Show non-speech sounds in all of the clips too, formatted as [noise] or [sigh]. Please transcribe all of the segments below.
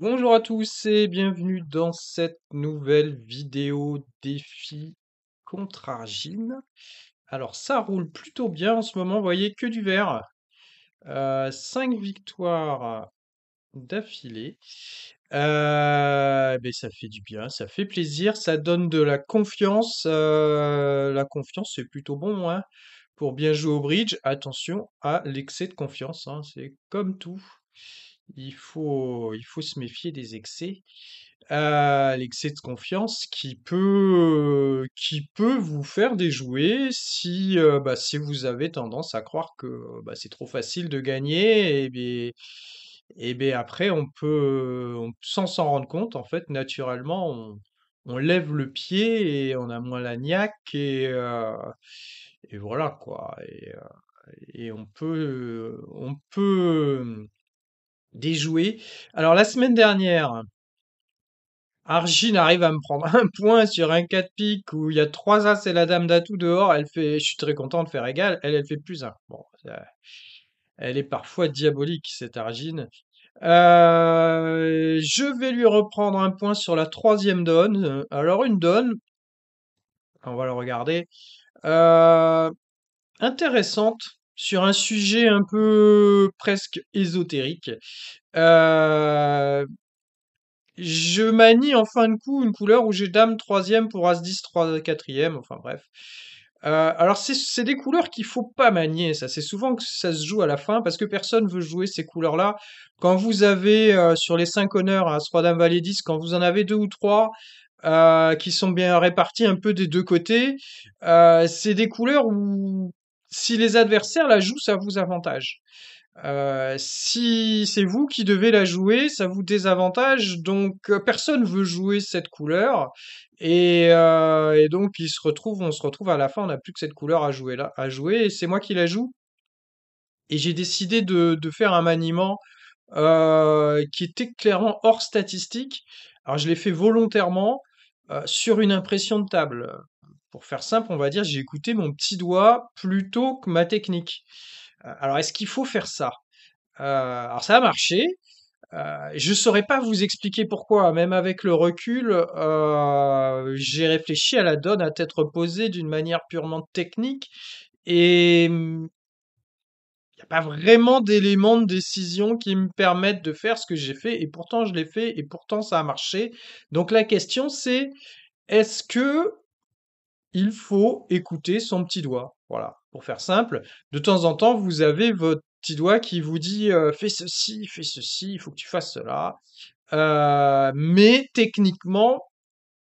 Bonjour à tous et bienvenue dans cette nouvelle vidéo défi contre Argine. Alors ça roule plutôt bien en ce moment, vous voyez que du vert. 5 euh, victoires d'affilée. Euh, ben, ça fait du bien, ça fait plaisir, ça donne de la confiance. Euh, la confiance c'est plutôt bon hein, pour bien jouer au bridge. Attention à l'excès de confiance, hein, c'est comme tout il faut, il faut se méfier des excès. Euh, l'excès de confiance qui peut, qui peut vous faire déjouer si, euh, bah, si vous avez tendance à croire que bah, c'est trop facile de gagner et bien, et bien après on peut sans s'en rendre compte en fait naturellement on, lève le pied et on a moins la niaque et, euh, voilà quoi et, et on peut on peut déjouer. Alors la semaine dernière, Argine arrive à me prendre [laughs] un point sur un 4 pique où il y a 3 as et la dame d'atout dehors. Elle fait, je suis très content de faire égal. Elle, fait plus 1. Bon, elle est parfois diabolique, cette Argine. Euh, je vais lui reprendre un point sur la troisième donne. Alors, une donne, on va le regarder, euh, intéressante sur un sujet un peu presque ésotérique. Euh, je manie en fin de coup une couleur où j'ai dame troisième pour as 10 3 4 enfin bref. Euh, alors c'est des couleurs qu'il faut pas manier, ça c'est souvent que ça se joue à la fin parce que personne veut jouer ces couleurs-là. Quand vous avez euh, sur les 5 honneurs as 3 dame valet 10, quand vous en avez deux ou trois qui sont bien répartis un peu des deux côtés, c'est des couleurs où si les adversaires la jouent, ça vous avantage. Euh, si c'est vous qui devez la jouer, ça vous désavantage. Donc euh, personne veut jouer cette couleur. Et, euh, donc il se retrouve, on se retrouve à la fin, on n'a plus que cette couleur à jouer là, à jouer. Et c'est moi qui la joue. Et j'ai décidé de, de, faire un maniement qui était clairement hors statistique. Alors je l'ai fait volontairement sur une impression de table pour faire simple, on va dire, j'ai écouté mon petit doigt plutôt que ma technique. Euh, alors, est-ce qu'il faut faire ça euh, Alors, ça a marché. Euh, je ne saurais pas vous expliquer pourquoi, même avec le recul, j'ai réfléchi à la donne à tête reposée d'une manière purement technique et hmm, il n'y a pas vraiment d'éléments de décision qui me permettent de faire ce que j'ai fait et pourtant je l'ai fait et pourtant ça a marché. Donc la question c'est est-ce que il faut écouter son petit doigt. Voilà, pour faire simple, de temps en temps, vous avez votre petit doigt qui vous dit euh, fais ceci, fais ceci, il faut que tu fasses cela. Euh, mais techniquement,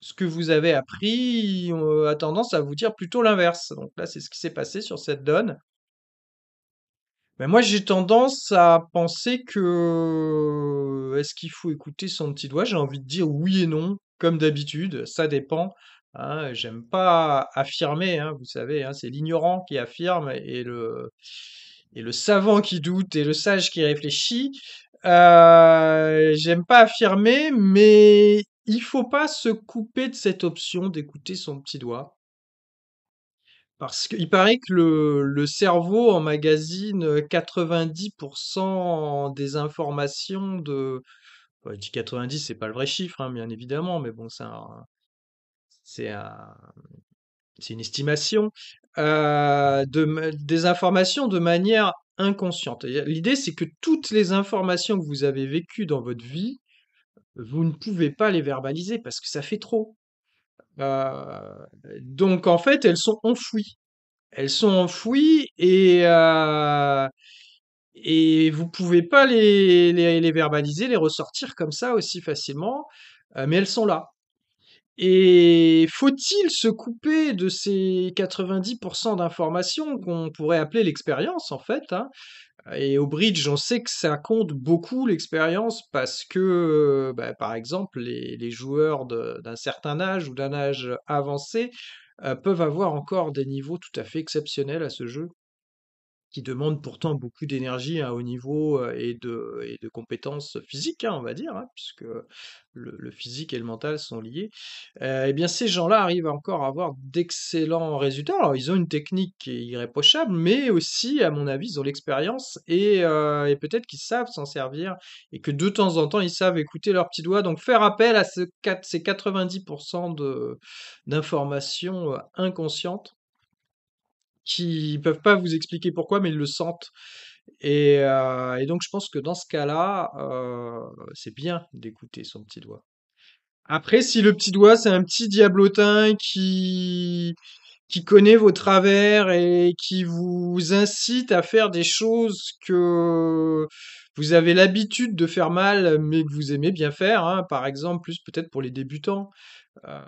ce que vous avez appris euh, a tendance à vous dire plutôt l'inverse. Donc là, c'est ce qui s'est passé sur cette donne. Mais moi, j'ai tendance à penser que est-ce qu'il faut écouter son petit doigt J'ai envie de dire oui et non, comme d'habitude. Ça dépend Hein, j'aime pas affirmer, hein, vous savez, hein, c'est l'ignorant qui affirme et le, et le savant qui doute et le sage qui réfléchit. Euh, j'aime pas affirmer, mais il faut pas se couper de cette option d'écouter son petit doigt. Parce qu'il paraît que le, le cerveau emmagasine 90% des informations de. Bon, je 90, c'est pas le vrai chiffre, bien évidemment, mais bon, c'est un, c'est une estimation euh, de, des informations de manière inconsciente. L'idée, c'est que toutes les informations que vous avez vécues dans votre vie, vous ne pouvez pas les verbaliser parce que ça fait trop. Euh, donc, en fait, elles sont enfouies. Elles sont enfouies et, euh, et vous ne pouvez pas les, les, verbaliser, les ressortir comme ça aussi facilement, mais elles sont là. Et faut-il se couper de ces 90% d'informations qu'on pourrait appeler l'expérience, en fait hein Et au bridge, on sait que ça compte beaucoup l'expérience parce que, euh, bah, par exemple, les, joueurs d'un certain âge ou d'un âge avancé euh, peuvent avoir encore des niveaux tout à fait exceptionnels à ce jeu qui demandent pourtant beaucoup d'énergie à hein, haut niveau et de, et de compétences physiques, hein, on va dire, hein, puisque le, physique et le mental sont liés, eh bien ces gens-là arrivent encore à avoir d'excellents résultats. Alors ils ont une technique qui est irréprochable, mais aussi, à mon avis, ils ont l'expérience et, peut-être qu'ils savent s'en servir et que de temps en temps, ils savent écouter leurs petits doigts. Donc faire appel à ce ces 90% d'informations inconscientes qui peuvent pas vous expliquer pourquoi, mais ils le sentent. Et, euh, donc je pense que dans ce cas-là, euh, c'est bien d'écouter son petit doigt. Après, si le petit doigt, c'est un petit diablotin qui qui connaît vos travers et qui vous incite à faire des choses que vous avez l'habitude de faire mal, mais que vous aimez bien faire, hein, par exemple, plus peut-être pour les débutants. Euh,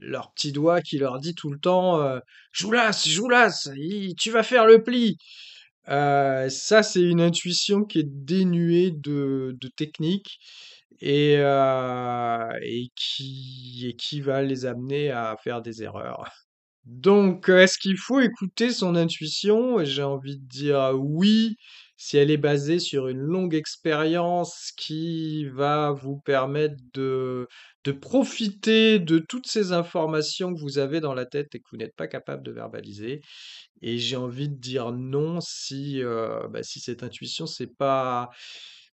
leur petit doigt qui leur dit tout le temps euh, Joulas, Joulas, tu vas faire le pli euh, Ça, c'est une intuition qui est dénuée de, technique euh, et, qui, et qui va les amener à faire des erreurs. Donc, est-ce qu'il faut écouter son intuition J'ai envie de dire oui, si elle est basée sur une longue expérience qui va vous permettre de, de profiter de toutes ces informations que vous avez dans la tête et que vous n'êtes pas capable de verbaliser. Et j'ai envie de dire non si, euh, bah, si cette intuition, c'est pas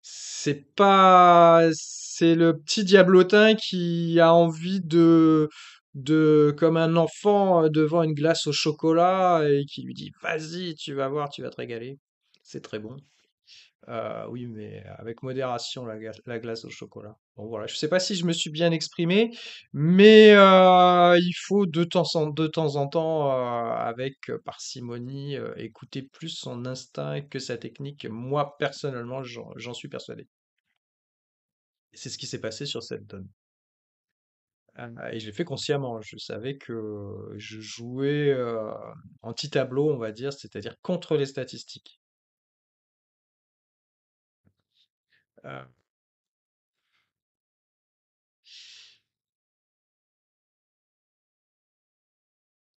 c'est pas c'est le petit diablotin qui a envie de de comme un enfant euh, devant une glace au chocolat et qui lui dit vas-y tu vas voir tu vas te régaler c'est très bon. Euh, oui, mais avec modération, la, glace au chocolat. Bon, voilà, je ne sais pas si je me suis bien exprimé, mais euh, il faut de temps en, de temps, euh, avec parcimonie, écouter plus son instinct que sa technique. Moi, personnellement, j'en suis persuadé. C'est ce qui s'est passé sur cette donne. Ah, et je l'ai fait consciemment. Je savais que je jouais anti-tableau, on va dire, c'est-à-dire contre les statistiques. Euh,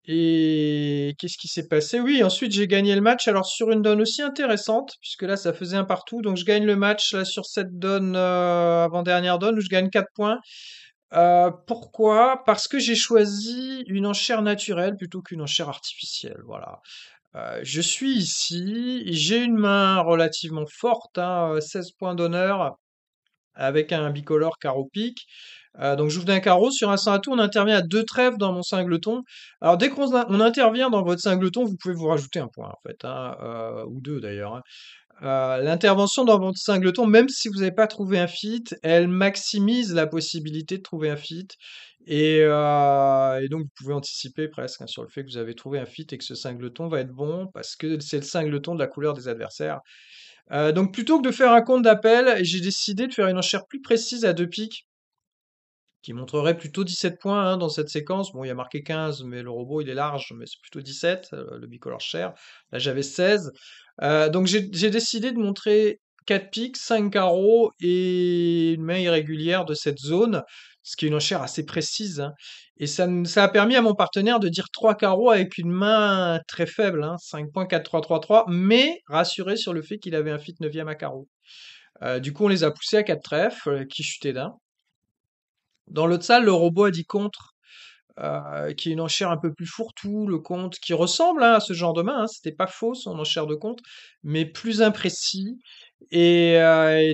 Et qu'est-ce qui s'est passé? Oui, ensuite j'ai gagné le match. Alors sur une donne aussi intéressante, puisque là ça faisait un partout. Donc je gagne le match là sur cette donne, euh, avant-dernière donne, où je gagne 4 points. Euh, pourquoi? Parce que j'ai choisi une enchère naturelle plutôt qu'une enchère artificielle. Voilà. Euh, je suis ici, j'ai une main relativement forte, 16 hein, euh, points d'honneur avec un bicolore carreau pique. Euh, donc j'ouvre d'un carreau, sur un tout, on intervient à deux trèfles dans mon singleton. Alors dès qu'on intervient dans votre singleton, vous pouvez vous rajouter un point en fait, hein, ou deux d'ailleurs. Hein. l'intervention dans votre singleton, même si vous n'avez pas trouvé un fit, elle maximise la possibilité de trouver un fit. Et, donc, vous pouvez anticiper presque hein, sur le fait que vous avez trouvé un fit et que ce singleton va être bon parce que c'est le singleton de la couleur des adversaires. donc, plutôt que de faire un compte d'appel, j'ai décidé de faire une enchère plus précise à deux pics qui montrerait plutôt 17 points hein, dans cette séquence. Bon, il y a marqué 15, mais le robot il est large, mais c'est plutôt 17, le bicolore cher. Là, j'avais 16. donc, j'ai décidé de montrer 4 pics, 5 carreaux et une main irrégulière de cette zone ce qui est une enchère assez précise. Hein, et ça, a permis à mon partenaire de dire 3 carreaux avec une main très faible, 5.4333, hein, mais rassuré sur le fait qu'il avait un fit 9e à carreau. Euh, du coup, on les a poussés à 4 trèfles, euh, qui chutaient d'un. Dans l'autre salle, le robot a dit contre, euh, qui est une enchère un peu plus fourre-tout, le compte qui ressemble hein, à ce genre de main, c'était pas faux son enchère de compte, mais plus imprécis. Et,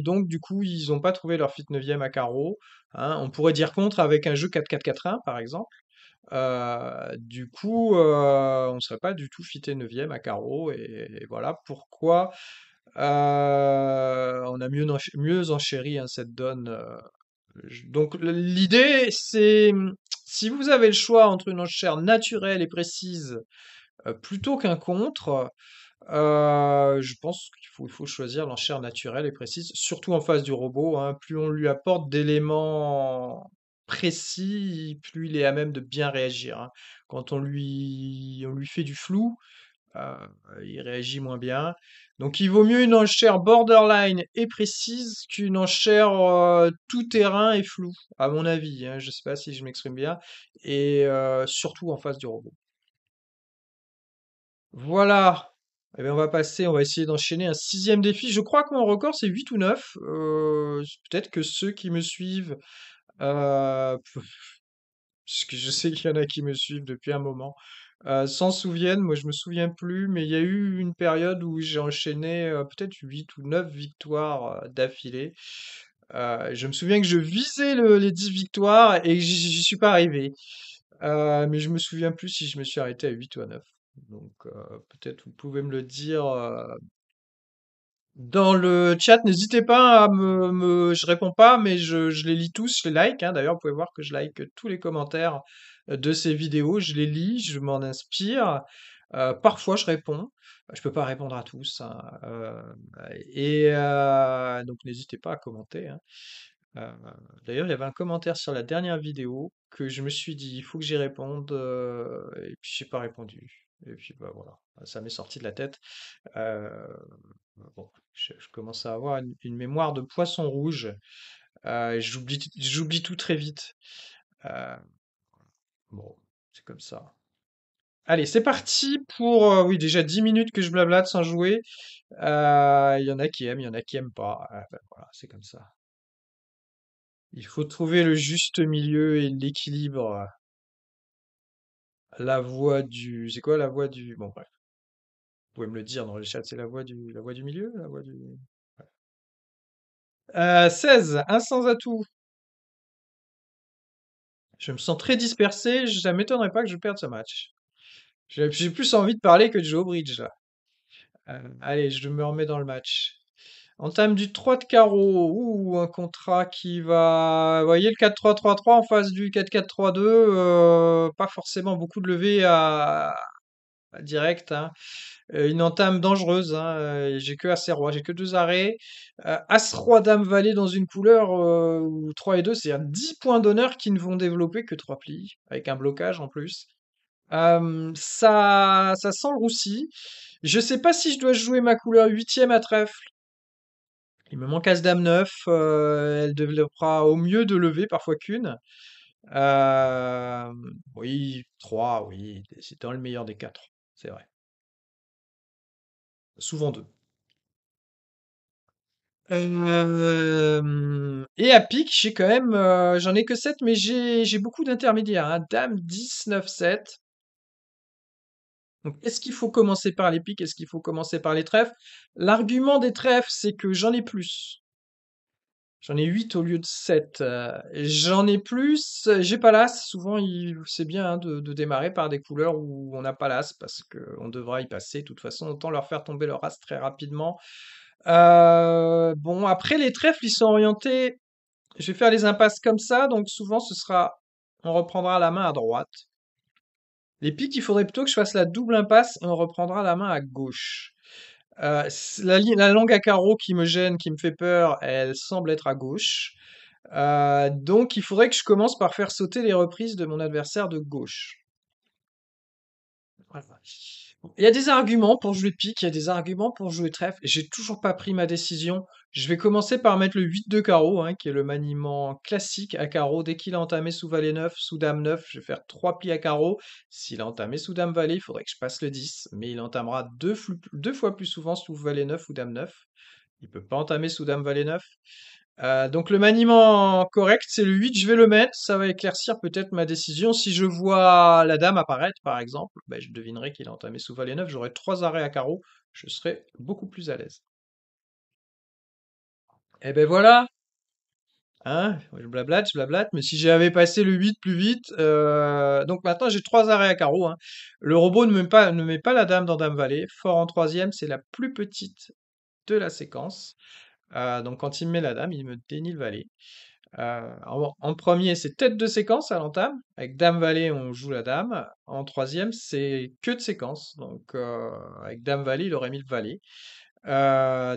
donc, du coup, ils n'ont pas trouvé leur fit 9e à carreau. Hein, on pourrait dire contre avec un jeu 4-4-4-1, par exemple. Euh, du coup, euh, on ne serait pas du tout fité 9 à carreau. Et, voilà pourquoi euh, on a mieux, enchéri hein, cette donne. Donc l'idée, c'est si vous avez le choix entre une enchère naturelle et précise plutôt qu'un contre, euh, je pense qu'il faut, choisir l'enchère naturelle et précise, surtout en face du robot. Hein. Plus on lui apporte d'éléments précis, plus il est à même de bien réagir. Hein. Quand on lui, on lui fait du flou, euh, il réagit moins bien. Donc il vaut mieux une enchère borderline et précise qu'une enchère euh, tout terrain et floue, à mon avis. Hein. Je ne sais pas si je m'exprime bien. Et surtout en face du robot. Voilà, eh ben, on va passer, on va essayer d'enchaîner un sixième défi. Je crois que mon record, c'est 8 ou 9. Euh, peut-être que ceux qui me suivent, euh, puisque que je sais qu'il y en a qui me suivent depuis un moment, euh, s'en souviennent. Moi, je me souviens plus, mais il y a eu une période où j'ai enchaîné peut-être 8 ou 9 victoires d'affilée. je me souviens que je visais les 10 victoires et j'y suis pas arrivé. mais je me souviens plus si je me suis arrêté à 8 ou à 9. Donc euh, peut-être vous pouvez me le dire euh, dans le chat. N'hésitez pas à me, Je réponds pas, mais je, les lis tous, je les like. Hein. D'ailleurs, vous pouvez voir que je like tous les commentaires euh, de ces vidéos. Je les lis, je m'en inspire. parfois, je réponds. Je ne peux pas répondre à tous. Hein. et donc, n'hésitez pas à commenter. Hein. D'ailleurs, il y avait un commentaire sur la dernière vidéo que je me suis dit, il faut que j'y réponde, et puis j'ai pas répondu. Et puis bah, voilà, bah, ça m'est sorti de la tête. Euh, bon, je, commence à avoir une, mémoire de poisson rouge. Euh, J'oublie tout très vite. Euh, bon, c'est comme ça. Allez, c'est parti pour, euh, oui, déjà 10 minutes que je blablate sans jouer. Il y en a qui aiment, il y en a qui aiment pas. Ah, ben voilà, c'est comme ça. Il faut trouver le juste milieu et l'équilibre la voix du. C'est quoi la voix du. Bon, bref. Vous pouvez me le dire dans les chat, c'est la voix du, la voix du milieu la voix du... 16, euh, un sans atout. Je me sens très dispersé, ça m'étonnerait pas que je perde ce match. J'ai plus envie de parler que de jouer au bridge euh, allez, je me remets dans le match entame du 3 de carreau. ou un contrat qui va... Vous voyez, le 4-3-3-3 en face du 4-4-3-2. Euh, pas forcément beaucoup de levées à, direct. Hein. Euh, une entame dangereuse. Hein, euh, j'ai que assez Roi. J'ai que deux arrêts. As, Roi, Dame, Valet dans une couleur où 3 et 2. cest à 10 points d'honneur qui ne vont développer que 3 plis. Avec un blocage en plus. ça, ça sent le roussi. Je ne sais pas si je dois jouer ma couleur 8 huitième à trèfle il me manque As-Dame 9. Euh, elle développera au mieux de lever, parfois qu'une. Euh, oui, 3, oui. C'est dans le meilleur des 4. C'est vrai. Souvent 2. Euh, et à pique, j'ai quand même. j'en ai que 7, mais j'ai beaucoup d'intermédiaires. Hein. Dame 10, 9, 7. Donc, est-ce qu'il faut commencer par les piques Est-ce qu'il faut commencer par les trèfles L'argument des trèfles, c'est que j'en ai plus. J'en ai 8 au lieu de 7. Euh, j'en ai plus. J'ai pas l'as. Souvent, il, c'est bien hein, de, démarrer par des couleurs où on n'a pas l'as parce qu'on devra y passer. De toute façon, autant leur faire tomber leur as très rapidement. Euh, bon, après, les trèfles, ils sont orientés. Je vais faire les impasses comme ça. Donc, souvent, ce sera. On reprendra la main à droite. Les pics, il faudrait plutôt que je fasse la double impasse et on reprendra la main à gauche. Euh, la, langue à carreaux qui me gêne, qui me fait peur, elle semble être à gauche. Euh, donc il faudrait que je commence par faire sauter les reprises de mon adversaire de gauche. Il y a des arguments pour jouer pique, il y a des arguments pour jouer trèfle. J'ai toujours pas pris ma décision. Je vais commencer par mettre le 8 de carreau, hein, qui est le maniement classique à carreau. Dès qu'il a entamé sous valet 9, sous dame 9, je vais faire 3 plis à carreau. S'il a entamé sous dame valet, il faudrait que je passe le 10, mais il entamera deux, fois plus souvent sous valet 9 ou dame 9. Il peut pas entamer sous dame valet 9. Euh, donc le maniement correct, c'est le 8, je vais le mettre, ça va éclaircir peut-être ma décision. Si je vois la dame apparaître, par exemple, ben, je devinerai qu'il est entamé sous valet 9, j'aurai trois arrêts à carreau, je serai beaucoup plus à l'aise. Et eh ben voilà hein, Je blablate, je mais si j'avais passé le 8 plus vite, euh, donc maintenant j'ai trois arrêts à carreau. Hein. Le robot ne met, pas, ne met pas la dame dans dame valet, fort en troisième, c'est la plus petite de la séquence. Euh, donc quand il me met la dame, il me dénie le valet. Euh, en, premier, c'est tête de séquence à l'entame. Avec dame valet, on joue la dame. En troisième, c'est queue de séquence. Donc euh, avec dame valet, il aurait mis le valet.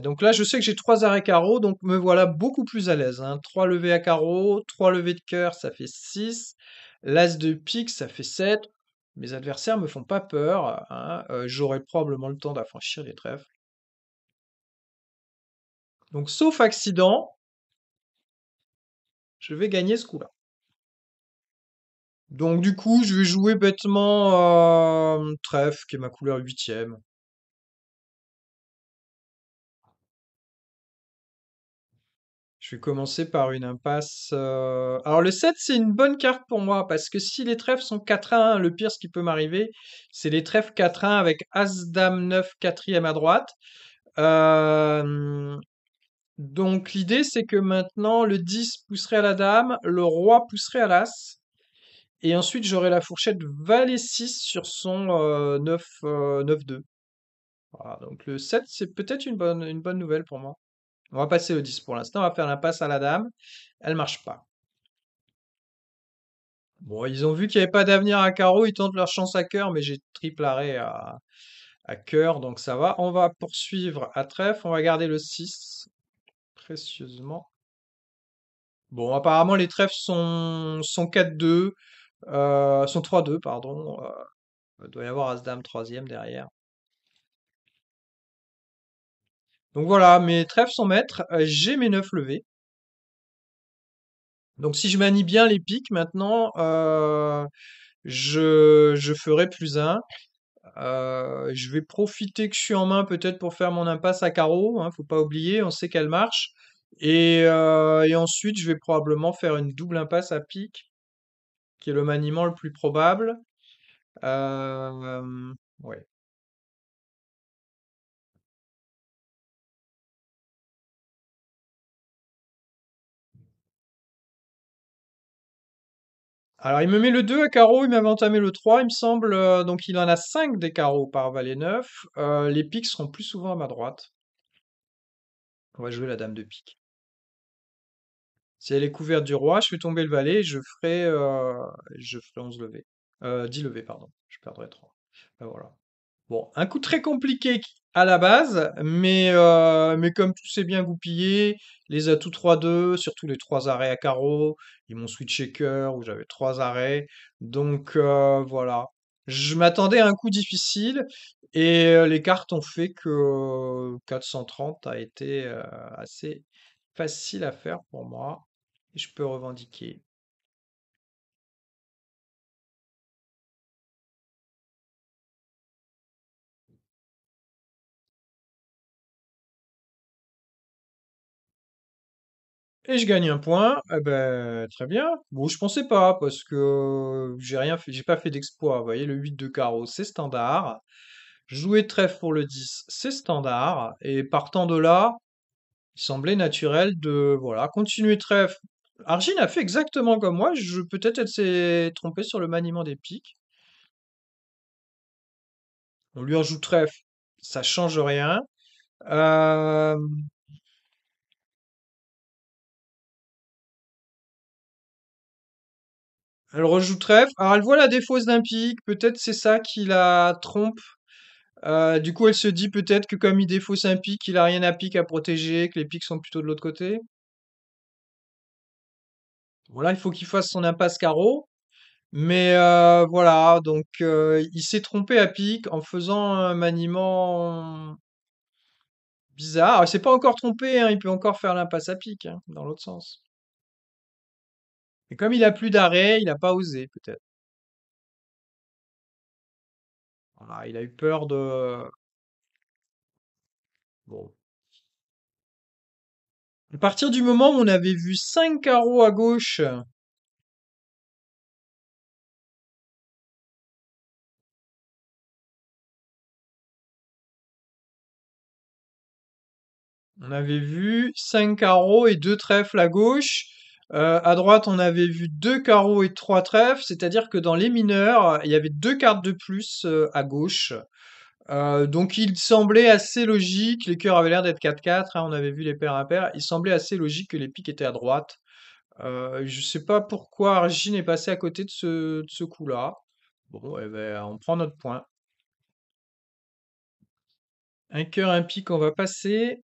donc là, je sais que j'ai trois arrêts carreaux, donc me voilà beaucoup plus à l'aise. Hein. Trois levées à carreaux, trois levées de cœur, ça fait 6. L'as de pique, ça fait 7. Mes adversaires me font pas peur. Hein. J'aurai probablement le temps d'affranchir les trèfles. Donc, sauf accident, je vais gagner ce coup-là. Donc, du coup, je vais jouer bêtement euh, trèfle, qui est ma couleur huitième. Je vais commencer par une impasse. Euh, alors le 7, c'est une bonne carte pour moi, parce que si les trèfles sont 4 1, le pire ce qui peut m'arriver, c'est les trèfles 4 1 avec As, Dame, 9, 4 à droite. Euh... Donc l'idée, c'est que maintenant, le 10 pousserait à la dame, le roi pousserait à l'as. Et ensuite, j'aurai la fourchette valet 6 sur son 9, euh, 2 euh, donc le 7, c'est peut-être une bonne, bonne nouvelle pour moi. On va passer au 10 pour l'instant. On va faire la passe à la dame. Elle marche pas. Bon, ils ont vu qu'il n'y avait pas d'avenir à carreau. Ils tentent leur chance à cœur, mais j'ai triple arrêt à, à cœur, donc ça va. On va poursuivre à trèfle. On va garder le 6 précieusement. Bon, apparemment, les trèfles sont, 4-2, sont 3-2, euh, pardon. il euh, doit y avoir As-Dame 3ème derrière. Donc voilà, mes trèfles sont maîtres. Euh, j'ai mes 9 levés. Donc si je manie bien les piques, maintenant, je, je ferai plus 1. Euh, je vais profiter que je suis en main peut-être pour faire mon impasse à carreau. ne hein, faut pas oublier, on sait qu'elle marche. Et, euh, et, ensuite, je vais probablement faire une double impasse à pique, qui est le maniement le plus probable. Euh, Alors, il me met le 2 à carreau, il m'avait entamé le 3, il me semble. Euh, donc, il en a 5 des carreaux par valet 9. Euh, les piques seront plus souvent à ma droite. On va jouer la dame de pique. Si elle est couverte du roi, je fais tomber le valet et je ferai, euh, je 11 levés. 10 levées, pardon. Je perdrai 3. Ben, voilà un coup très compliqué à la base, euh, mais, comme tout s'est bien goupillé, les atouts 3-2, surtout les trois arrêts à carreau, ils m'ont switch shaker où j'avais trois arrêts. Donc euh, voilà. Je m'attendais à un coup difficile et euh, les cartes ont fait que 430 a été assez facile à faire pour moi. Et je peux revendiquer. Et je gagne un point, eh ben, très bien. Bon, je pensais pas, parce que j'ai rien fait, j'ai pas fait d'exploit. Vous voyez, le 8 de carreau, c'est standard. Jouer trèfle pour le 10, c'est standard. Et partant de là, il semblait naturel de, voilà, continuer trèfle. Argin a fait exactement comme moi, je peut-être elle s'est trompée sur le maniement des piques. On lui en joue trèfle, ça change rien. Euh, Elle rejoue trèfle. Alors elle voit la défausse d'un pic. Peut-être c'est ça qui la trompe. Euh, du coup, elle se dit peut-être que comme il défausse un pic, il a rien à pique à protéger, que les pics sont plutôt de l'autre côté. Voilà, il faut qu'il fasse son impasse carreau. Mais euh, voilà, donc euh, il s'est trompé à pique en faisant un maniement bizarre. Il il s'est pas encore trompé, hein, il peut encore faire l'impasse à pique hein, dans l'autre sens. Et comme il a plus d'arrêt, il n'a pas osé, peut-être. Voilà, il a eu peur de. Bon. À partir du moment où on avait vu 5 carreaux à gauche. On avait vu 5 carreaux et 2 trèfles à gauche. A euh, à droite, on avait vu deux carreaux et trois trèfles, c'est-à-dire que dans les mineurs, il y avait deux cartes de plus euh, à gauche. Euh, donc il semblait assez logique, les cœurs avaient l'air d'être 4-4, hein, on avait vu les paires paires, il semblait assez logique que les piques étaient à droite. je ne sais pas pourquoi Argine est passé à côté de ce, coup-là. Bon, eh ben, on prend notre point. Un cœur, un pique, on va passer.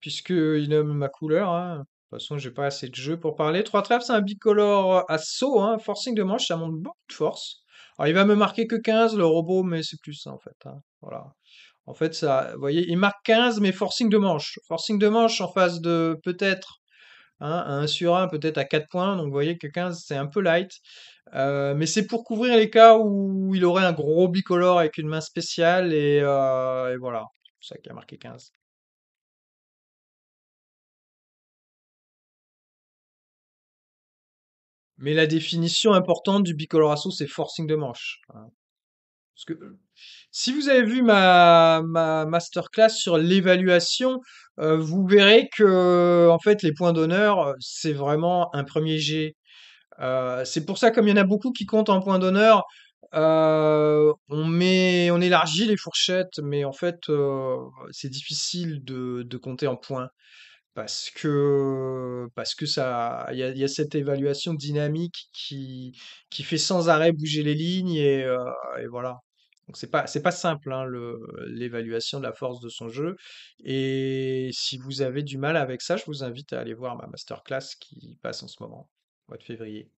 Puisqu'il nomme ma couleur. Hein. De toute façon, j'ai pas assez de jeu pour parler. 3 trèfles, c'est un bicolore euh, à saut. Hein. Forcing de manche, ça monte beaucoup de force. Alors, il va me marquer que 15, le robot, mais c'est plus ça, en fait. Hein. Voilà. En fait, ça, vous voyez, il marque 15, mais forcing de manche. Forcing de manche en face de peut-être hein, un 1 sur 1, peut-être à 4 points. Donc, vous voyez que 15, c'est un peu light. Euh, mais c'est pour couvrir les cas où il aurait un gros bicolore avec une main spéciale. Et, euh, et voilà, c'est ça qui a marqué 15. Mais la définition importante du bicolorasso, c'est forcing de manche. si vous avez vu ma, masterclass sur l'évaluation, euh, vous verrez que en fait les points d'honneur, c'est vraiment un premier G. Euh, c'est pour ça, comme il y en a beaucoup qui comptent en points d'honneur, euh, on, met, on élargit les fourchettes, mais en fait, c'est difficile de, de, compter en points parce que parce que ça il y, a cette évaluation dynamique qui qui fait sans arrêt bouger les lignes et, euh, voilà donc c'est pas c'est pas simple hein, l'évaluation de la force de son jeu et si vous avez du mal avec ça je vous invite à aller voir ma masterclass qui passe en ce moment mois de février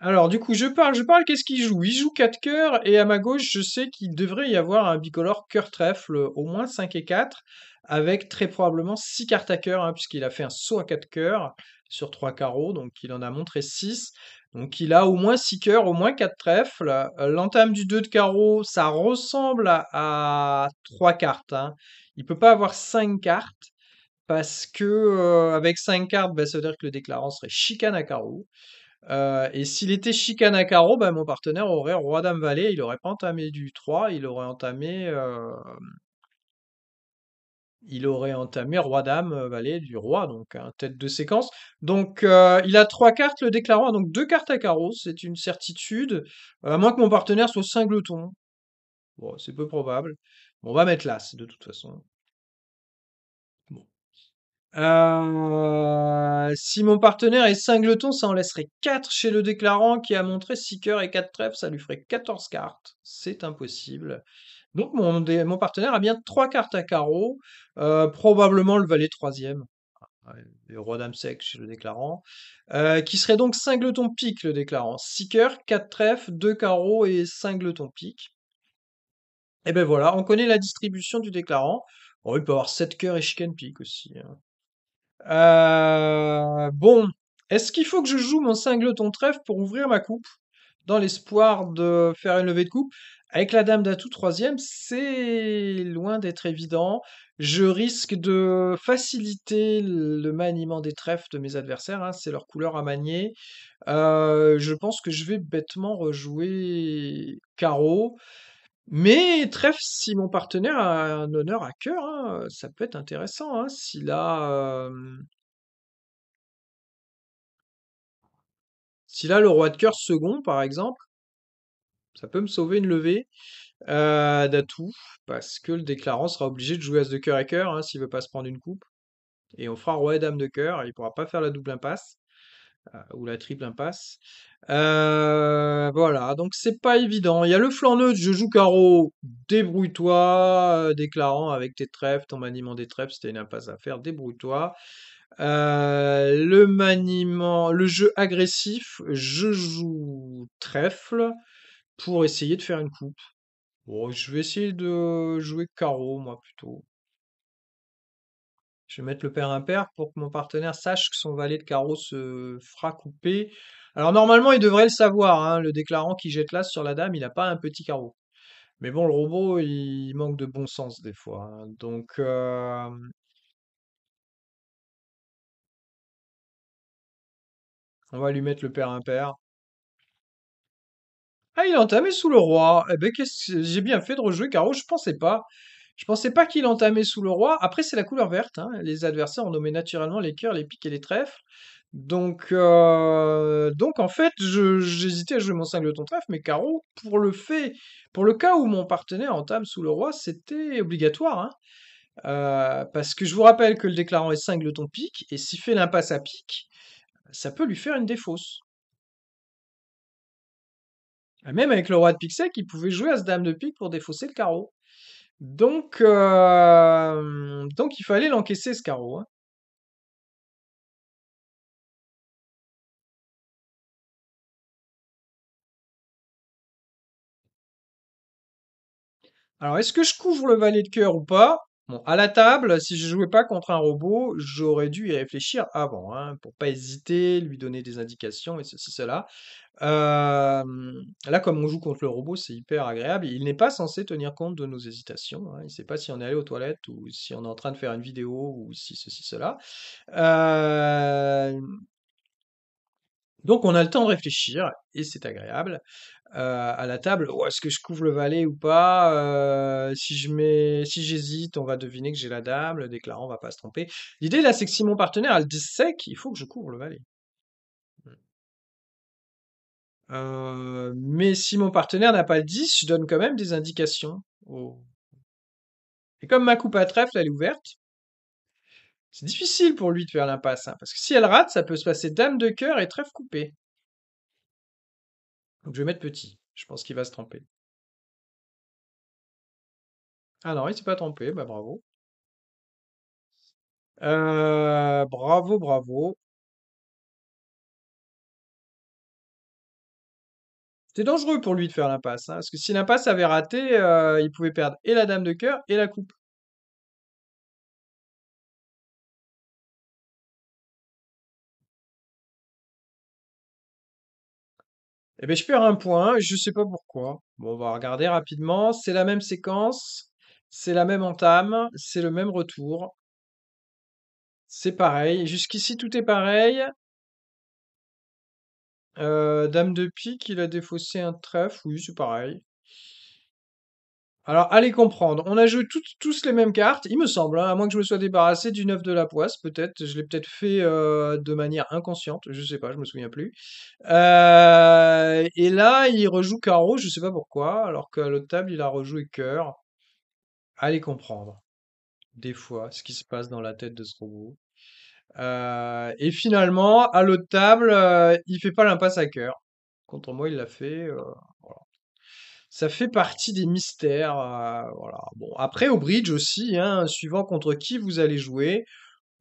Alors, du coup, je parle, je parle, qu'est-ce qu'il joue Il joue 4 cœurs, et à ma gauche, je sais qu'il devrait y avoir un bicolore cœur trèfle, au moins 5 et 4, avec très probablement 6 cartes à cœur, hein, puisqu'il a fait un saut à 4 cœurs sur 3 carreaux, donc il en a montré 6. Donc il a au moins 6 cœurs, au moins 4 trèfles. Euh, l'entame du 2 de carreau, ça ressemble à, 3 cartes. Hein. Il ne peut pas avoir 5 cartes, parce que euh, avec 5 cartes, ben, ça veut dire que le déclarant serait chicane à carreau. Euh, et s'il était chicane à carreau, ben, mon partenaire aurait Roi-Dame Valet, il aurait pas entamé du 3, il aurait entamé. Euh, il aurait entamé Roi-Dame euh, Valet du Roi, donc un hein, tête de séquence. Donc il a trois cartes, le déclarant donc deux cartes à carreau, c'est une certitude, à moins que mon partenaire soit singleton. Bon, c'est peu probable. On va mettre l'As de toute façon. Euh, si mon partenaire est singleton, ça en laisserait 4 chez le déclarant qui a montré 6 cœurs et 4 trèfles, ça lui ferait 14 cartes. C'est impossible. Donc mon, mon, partenaire a bien 3 cartes à carreaux, euh, probablement le valet 3 le ah, roi d'Amsec chez le déclarant, euh, qui serait donc singleton pique le déclarant. 6 cœurs, 4 trèfles, 2 carreaux et singleton pique. Et eh ben voilà, on connaît la distribution du déclarant. Oh, il peut avoir 7 cœurs et chicken pique aussi. Hein. Euh, bon, est-ce qu'il faut que je joue mon singleton trèfle pour ouvrir ma coupe dans l'espoir de faire une levée de coupe Avec la dame d'atout troisième, c'est loin d'être évident. Je risque de faciliter le maniement des trèfles de mes adversaires. Hein, c'est leur couleur à manier. Euh, je pense que je vais bêtement rejouer carreau. Mais trèfle, si mon partenaire a un honneur à cœur, hein, ça peut être intéressant. Hein, s'il a, le roi de cœur second, par exemple, ça peut me sauver une levée euh, d'atout, parce que le déclarant sera obligé de jouer as de cœur à cœur s'il hein, s'il veut pas se prendre une coupe. Et on fera roi et dame de cœur, il il pourra pas faire la double impasse ou la triple impasse. Euh, voilà, donc c'est pas évident. Il y a le flanc neutre, je joue carreau, débrouille-toi, euh, déclarant avec tes trèfles, ton maniement des trèfles, c'était une impasse à faire, débrouille-toi. Euh, le maniement, le jeu agressif, je joue trèfle pour essayer de faire une coupe. Bon, je vais essayer de jouer carreau, moi, plutôt. Je vais mettre le père impair pour que mon partenaire sache que son valet de carreau se fera couper. Alors normalement, il devrait le savoir, hein, le déclarant qui jette l'as sur la dame, il n'a pas un petit carreau. Mais bon, le robot, il manque de bon sens des fois. Hein. Donc, euh, on va lui mettre le père impair. Ah, il est entamé sous le roi. Eh ben, qu'est-ce j'ai bien fait de rejouer, carreau je pensais pas. Je pensais pas qu'il entamait sous le roi. Après, c'est la couleur verte. Hein. Les adversaires ont nommé naturellement les cœurs, les piques et les trèfles. Donc, euh, donc en fait, j'hésitais à jouer mon singleton trèfle, mais carreau, pour le fait, pour le cas où mon partenaire entame sous le roi, c'était obligatoire. Hein. Euh, parce que je vous rappelle que le déclarant est singleton pique, et s'il fait l'impasse à pique, ça peut lui faire une défausse. Même avec le roi de pique sec, il pouvait jouer à ce dame de pique pour défausser le carreau. Donc, euh, donc il fallait l'encaisser, ce carreau. Hein. Alors, est-ce que je couvre le valet de cœur ou pas à la table, si je jouais pas contre un robot, j'aurais dû y réfléchir avant, hein, pour pas hésiter, lui donner des indications et ceci, cela. là, comme on joue contre le robot, c'est hyper agréable. Il n'est pas censé tenir compte de nos hésitations. Hein. Il ne sait pas si on est allé aux toilettes ou si on est en train de faire une vidéo ou si ceci, cela. Euh, donc on a le temps de réfléchir, et c'est agréable, euh, à la table, oh, est-ce que je couvre le valet ou pas euh, Si je si j'hésite, on va deviner que j'ai la dame, le déclarant va pas se tromper. L'idée là, c'est que si mon partenaire a le 10 sec, il faut que je couvre le valet. Euh, mais si mon partenaire n'a pas le 10, je donne quand même des indications. Et comme ma coupe à trèfle, elle est ouverte, c'est difficile pour lui de faire l'impasse, hein, parce que si elle rate, ça peut se passer dame de cœur et trèfle coupé. Donc je vais mettre petit. Je pense qu'il va se tromper. Ah non, il s'est pas trompé, bah bravo. Euh, bravo, bravo. C'est dangereux pour lui de faire l'impasse, hein, parce que si l'impasse avait raté, euh, il pouvait perdre et la dame de cœur et la coupe. Eh bien, je perds un point, je ne sais pas pourquoi. Bon, on va regarder rapidement. C'est la même séquence, c'est la même entame, c'est le même retour. C'est pareil. Jusqu'ici, tout est pareil. Euh, dame de pique, il a défaussé un trèfle. Oui, c'est pareil. Alors, allez comprendre. On a joué toutes tous les mêmes cartes, il me semble, hein, à moins que je me sois débarrassé du 9 de la poisse, peut-être. Je l'ai peut-être fait euh, de manière inconsciente, je ne sais pas, je me souviens plus. Euh, et là, il rejoue carreau, je ne sais pas pourquoi, alors qu'à l'autre table, il a rejoué cœur. Allez comprendre, des fois, ce qui se passe dans la tête de ce robot. Euh, et finalement, à l'autre table, il fait pas l'impasse à cœur. Contre moi, il l'a fait ça fait partie des mystères. Euh, voilà. Bon, après au bridge aussi, hein, suivant contre qui vous allez jouer.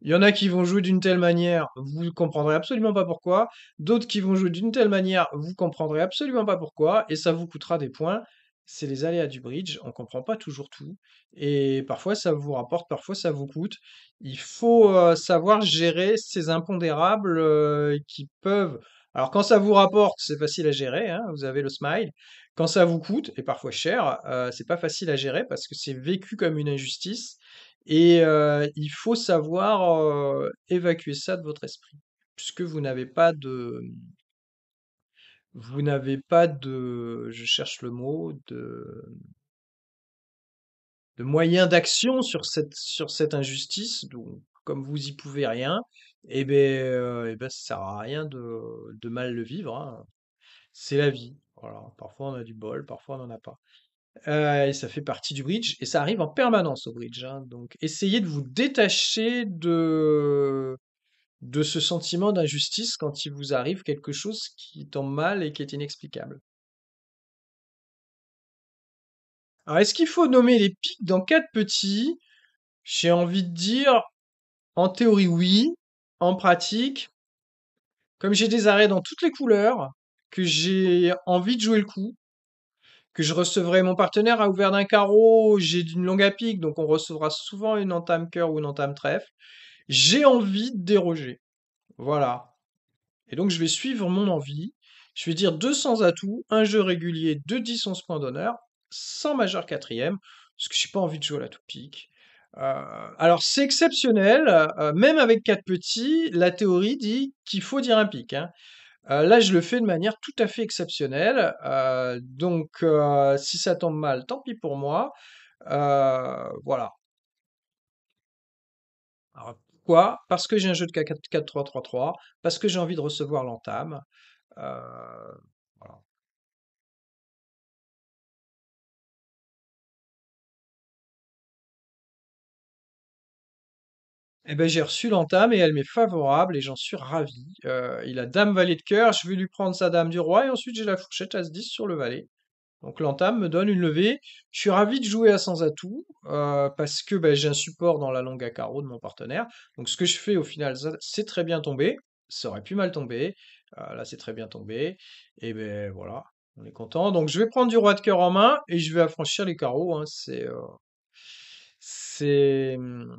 Il y en a qui vont jouer d'une telle manière, vous comprendrez absolument pas pourquoi. D'autres qui vont jouer d'une telle manière, vous comprendrez absolument pas pourquoi, et ça vous coûtera des points. C'est les aléas du bridge, on comprend pas toujours tout, et parfois ça vous rapporte, parfois ça vous coûte. Il faut euh, savoir gérer ces impondérables euh, qui peuvent alors quand ça vous rapporte, c'est facile à gérer, hein, vous avez le smile. Quand ça vous coûte, et parfois cher, euh, c'est pas facile à gérer parce que c'est vécu comme une injustice et euh, il faut savoir euh, évacuer ça de votre esprit puisque vous n'avez pas de. Vous n'avez pas de. Je cherche le mot, de de moyens d'action sur cette, sur cette injustice, donc comme vous y pouvez rien, et eh ben, et eh ben ça sert à rien de, mal le vivre. Hein. C'est la vie parfois on a du bol, parfois on n'en a pas. et ça fait partie du bridge, et ça arrive en permanence au bridge. Hein. donc essayez de vous détacher de, de ce sentiment d'injustice quand il vous arrive quelque chose qui tombe mal et qui est inexplicable. Alors est-ce qu'il faut nommer les pics dans quatre petits J'ai envie de dire, en théorie oui, en pratique, comme j'ai des arrêts dans toutes les couleurs, que j'ai envie de jouer le coup, que je recevrai mon partenaire à ouvert d'un carreau, j'ai une longue à pique, donc on recevra souvent une entame cœur ou une entame trèfle. J'ai envie de déroger. Voilà. Et donc je vais suivre mon envie. Je vais dire 200 atouts, un jeu régulier de 10 11 points d'honneur, sans majeur quatrième, parce que j'ai pas envie de jouer à la tout pique. Euh, alors c'est exceptionnel, euh, même avec quatre petits, la théorie dit qu'il faut dire un pic. Euh, là, je le fais de manière tout à fait exceptionnelle. Euh, donc, euh, si ça tombe mal, tant pis pour moi. voilà. Alors, pourquoi Parce que j'ai un jeu de 4-3-3-3, parce que j'ai envie de recevoir l'entame. Eh ben, j'ai reçu l'entame et elle m'est favorable et j'en suis ravi. Euh, il a dame valet de cœur, je vais lui prendre sa dame du roi et ensuite j'ai la fourchette à 10 sur le valet. Donc l'entame me donne une levée. Je suis ravi de jouer à sans atout euh, parce que ben, j'ai un support dans la longue à carreaux de mon partenaire. Donc ce que je fais au final, c'est très bien tombé. Ça aurait pu mal tomber. Euh, là, c'est très bien tombé. Et ben voilà, on est content. Donc je vais prendre du roi de cœur en main et je vais affranchir les carreaux. Hein. C'est c'est hmm,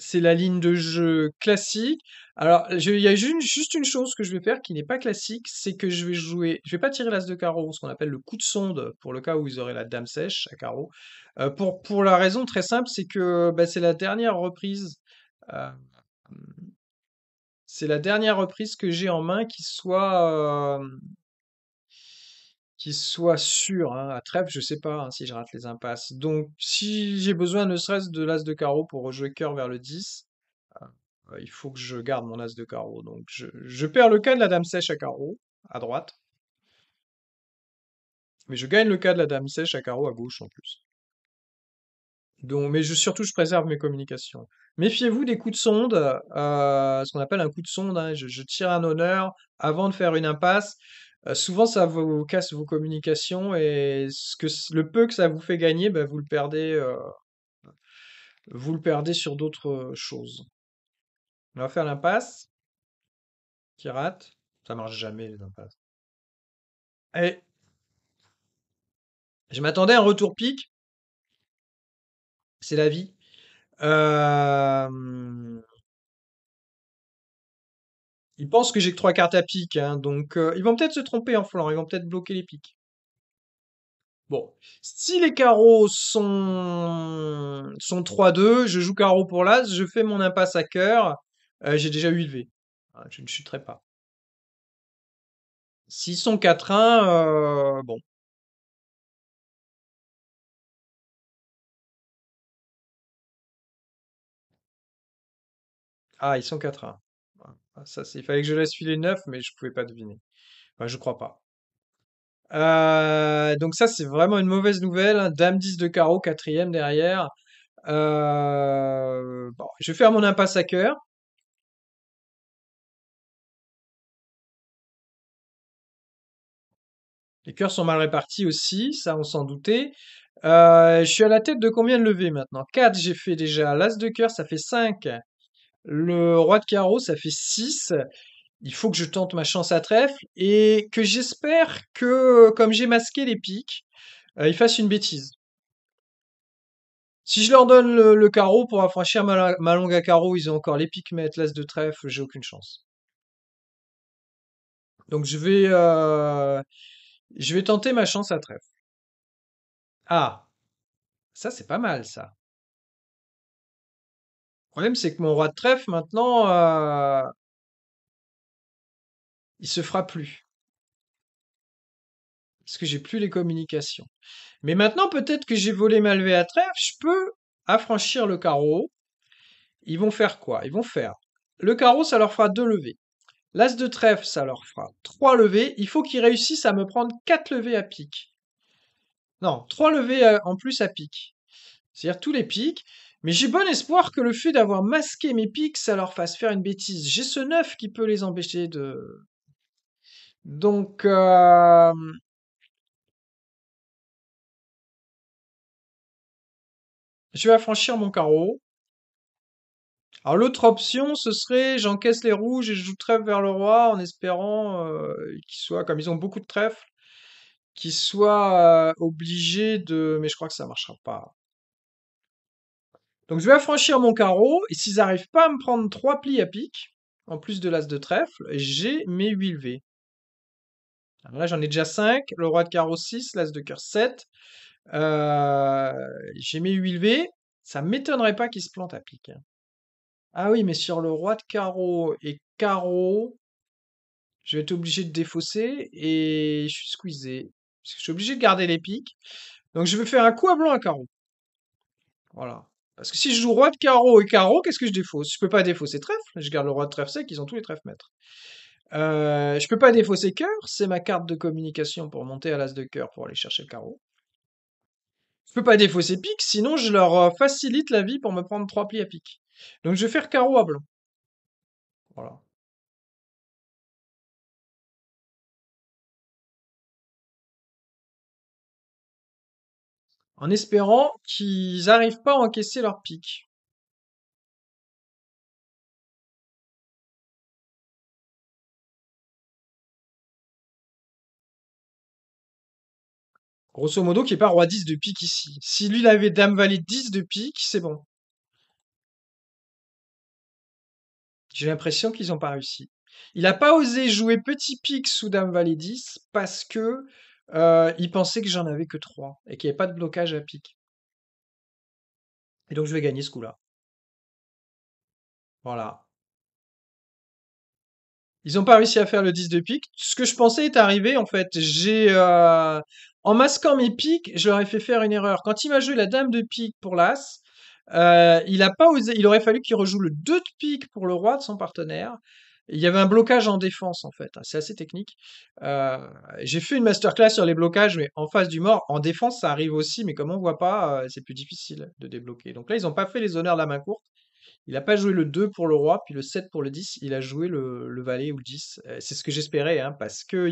c'est la ligne de jeu classique. Alors, il y a juste, une chose que je vais faire qui n'est pas classique, c'est que je vais jouer, je vais pas tirer l'as de carreau, ce qu'on appelle le coup de sonde, pour le cas où ils auraient la dame sèche à carreau. pour, pour la raison très simple, c'est que bah, c'est la dernière reprise. Euh, c'est la dernière reprise que j'ai en main qui soit, euh, qui soit sûr. Hein, à trêve, je sais pas hein, si je rate les impasses. Donc, si j'ai besoin ne serait-ce de l'as de carreau pour rejouer cœur vers le 10, euh, il faut que je garde mon as de carreau. Donc, je, perds le cas de la dame sèche à carreau, à droite. Mais je gagne le cas de la dame sèche à carreau à gauche en plus. Donc, mais je, surtout, je préserve mes communications. Méfiez-vous des coups de sonde, euh, ce qu'on appelle un coup de sonde. Hein. je, tire un honneur avant de faire une impasse. Euh, souvent, ça vous casse vos communications et ce que, le peu que ça vous fait gagner, bah, vous le perdez, euh, vous le perdez sur d'autres euh, choses. On va faire l'impasse qui rate. Ça marche jamais les impasses. Et je m'attendais à un retour pic. C'est la vie. Euh... Ils pensent que j'ai que 3 cartes à pique, hein, donc euh, ils vont peut-être se tromper en flanc, ils vont peut-être bloquer les piques. Bon, si les carreaux sont, sont 3-2, je joue carreau pour l'as, je fais mon impasse à cœur, euh, j'ai déjà 8 V. Ah, je ne chuterai pas. S'ils sont 4-1, euh, bon. Ah, ils sont 4-1. Ah, ça, Il fallait que je laisse filer 9, mais je ne pouvais pas deviner. Je bah, je crois pas. Euh, donc ça, c'est vraiment une mauvaise nouvelle. Hein, Dame 10 de carreau, quatrième derrière. Euh, je vais faire mon impasse à cœur. Les cœurs sont mal répartis aussi, ça on s'en doutait. Euh, je suis à la tête de combien de levées maintenant 4, j'ai fait déjà. L'as de cœur, ça fait 5. Le roi de carreau, ça fait 6. Il faut que je tente ma chance à trèfle et que j'espère que, comme j'ai masqué les piques, euh, ils fassent une bêtise. Si je leur donne le, carreau pour affranchir ma, longue à carreau, ils ont encore les piques, mais Atlas de trèfle, j'ai aucune chance. Donc je vais, euh, je vais tenter ma chance à trèfle. Ah, ça c'est pas mal ça. Le problème, c'est que mon roi de trèfle, maintenant, euh, il se fera plus. Parce que j'ai plus les communications. Mais maintenant, peut-être que j'ai volé ma levée à trèfle, je peux affranchir le carreau. Ils vont faire quoi Ils vont faire. Le carreau, ça leur fera deux levées. L'as de trèfle, ça leur fera trois levées. Il faut qu'ils réussissent à me prendre quatre levées à pique. Non, trois levées euh, en plus à pique. C'est-à-dire tous les piques. Mais j'ai bon espoir que le fait d'avoir masqué mes pics, ça leur fasse faire une bêtise. J'ai ce neuf qui peut les empêcher de... Donc... Euh, je vais affranchir mon carreau. Alors l'autre option, ce serait j'encaisse les rouges et je joue trèfle vers le roi en espérant euh, qu'ils soient, comme ils ont beaucoup de trèfles, qu'ils soient euh, obligés de... Mais je crois que ça ne marchera pas. Donc je vais affranchir mon carreau, et s'ils n'arrivent pas à me prendre 3 plis à pique, en plus de l'as de trèfle, j'ai mes 8 levées. Alors là j'en ai déjà 5, le roi de carreau 6, l'as de cœur 7. Euh, j'ai mes 8 levées. ça ne m'étonnerait pas qu'ils se plantent à pique. Hein. Ah oui, mais sur le roi de carreau et carreau, je vais être obligé de défausser et je suis squeezé. Parce que je suis obligé de garder les piques. Donc je vais faire un coup à blanc à carreau. Voilà. Parce que si je joue roi de carreau et carreau, qu'est-ce que je défausse Je peux pas défausser trèfle, je garde le roi de trèfle sec, ils ont tous les trèfles maîtres. Euh, je peux pas défausser cœur, c'est ma carte de communication pour monter à l'as de cœur pour aller chercher le carreau. Je peux pas défausser pique, sinon je leur euh, facilite la vie pour me prendre trois plis à pique. Donc je vais faire carreau à blanc. Voilà. en espérant qu'ils n'arrivent pas à encaisser leur pic. Grosso modo, qui n'y pas roi 10 de pique ici. Si lui, il avait dame valet 10 de pique, c'est bon. J'ai l'impression qu'ils n'ont pas réussi. Il n'a pas osé jouer petit pique sous dame valet 10 parce que euh, il pensait que j'en avais que 3 et qu'il n'y avait pas de blocage à pic. Et donc je vais gagner ce coup-là. Voilà. Ils n'ont pas réussi à faire le 10 de pique. Ce que je pensais est arrivé, en fait. J'ai, euh, En masquant mes piques, je leur ai fait faire une erreur. Quand il m'a joué la dame de pique pour l'as, euh, il a pas osé. Il aurait fallu qu'il rejoue le 2 de pique pour le roi de son partenaire. Il y avait un blocage en défense, en fait. Hein, c'est assez technique. Euh, j'ai fait une masterclass sur les blocages, mais en face du mort, en défense, ça arrive aussi, mais comme on ne voit pas, euh, c'est plus difficile de débloquer. Donc là, ils n'ont pas fait les honneurs de la main courte. Il n'a pas joué le 2 pour le roi, puis le 7 pour le 10. Il a joué le, valet ou le 10. Euh, c'est ce que j'espérais, hein, parce que...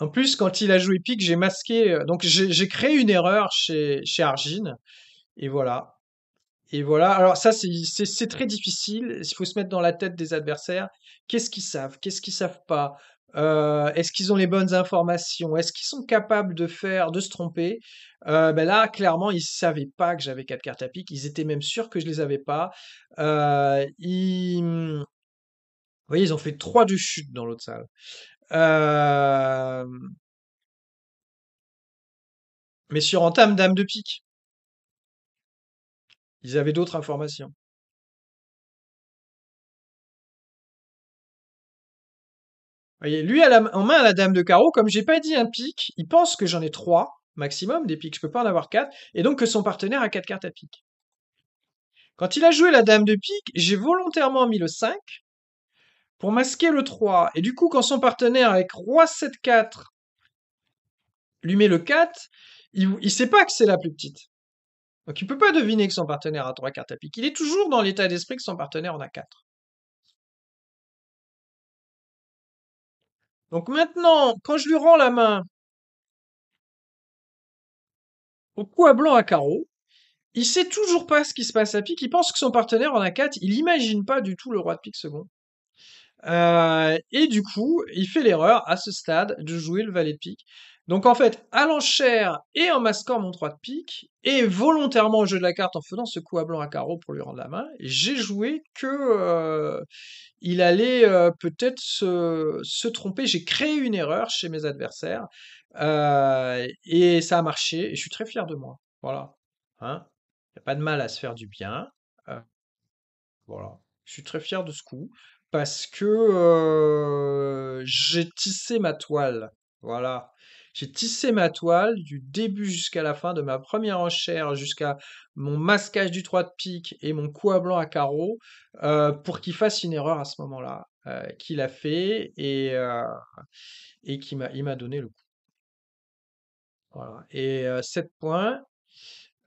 En plus, quand il a joué pique, j'ai masqué. Donc j'ai créé une erreur chez, chez Argine. Et voilà, et voilà, alors ça c'est très difficile, il faut se mettre dans la tête des adversaires, qu'est-ce qu'ils savent, qu'est-ce qu'ils savent pas, euh, est-ce qu'ils ont les bonnes informations, est-ce qu'ils sont capables de faire, de se tromper. Euh, ben là, clairement, ils ne savaient pas que j'avais quatre cartes à pique, ils étaient même sûrs que je les avais pas. Euh, mmh, vous voyez, ils ont fait trois de chute dans l'autre salle. Mais sur entame, dame de pique. Ils avaient d'autres informations. Voyez, lui a en main la dame de carreau, comme j'ai pas dit un pic, il pense que j'en ai trois maximum des pics. je peux pas en avoir quatre, et donc que son partenaire a quatre cartes à pic. Quand il a joué la dame de pique, j'ai volontairement mis le 5 pour masquer le 3. Et du coup, quand son partenaire avec roi 7-4 lui met le 4, il ne sait pas que c'est la plus petite. Donc il ne peut pas deviner que son partenaire a trois cartes à pique. Il est toujours dans l'état d'esprit que son partenaire en a quatre. Donc maintenant, quand je lui rends la main au coup à blanc à carreau, il sait toujours pas ce qui se passe à pique. Il pense que son partenaire en a quatre. Il n'imagine pas du tout le roi de pique second. Euh, et du coup, il fait l'erreur à ce stade de jouer le valet de pique. Donc en fait, à l'enchère et en masquant mon 3 de pique, et volontairement au jeu de la carte en faisant ce coup à blanc à carreau pour lui rendre la main, j'ai joué que euh, il allait euh, peut-être se, tromper. J'ai créé une erreur chez mes adversaires, et ça a marché, et je suis très fier de moi. Voilà. Hein il n'y a pas de mal à se faire du bien. voilà. Je suis très fier de ce coup parce que j'ai tissé ma toile. Voilà. J'ai tissé ma toile du début jusqu'à la fin, de ma première enchère jusqu'à mon masquage du 3 de pique et mon coup à blanc à carreau, pour qu'il fasse une erreur à ce moment-là, qu'il a fait et, et qu'il m'a donné le coup. Voilà. Et 7 points.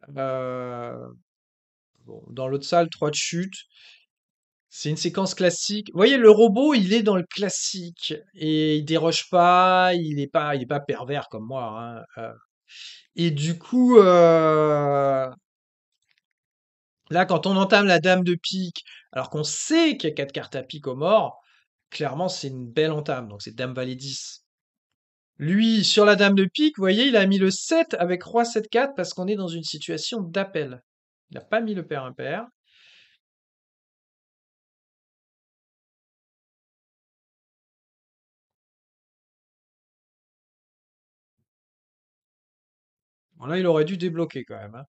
dans l'autre salle, 3 de chute. C'est une séquence mmh. classique. Vous voyez, le robot, il est dans le classique et il déroge pas, il n'est pas, il pas pervers comme moi. Hein, euh. Et du coup, euh, là, quand on entame la dame de pique, alors qu'on sait qu'il y a quatre cartes à pique au mort, clairement, c'est une belle entame. Donc, c'est dame valet 10. Lui, sur la dame de pique, vous voyez, il a mis le 7 avec roi 7-4 parce qu'on est dans une situation d'appel. Il n'a pas mis le père impair. là, il aurait dû débloquer quand même. Hein.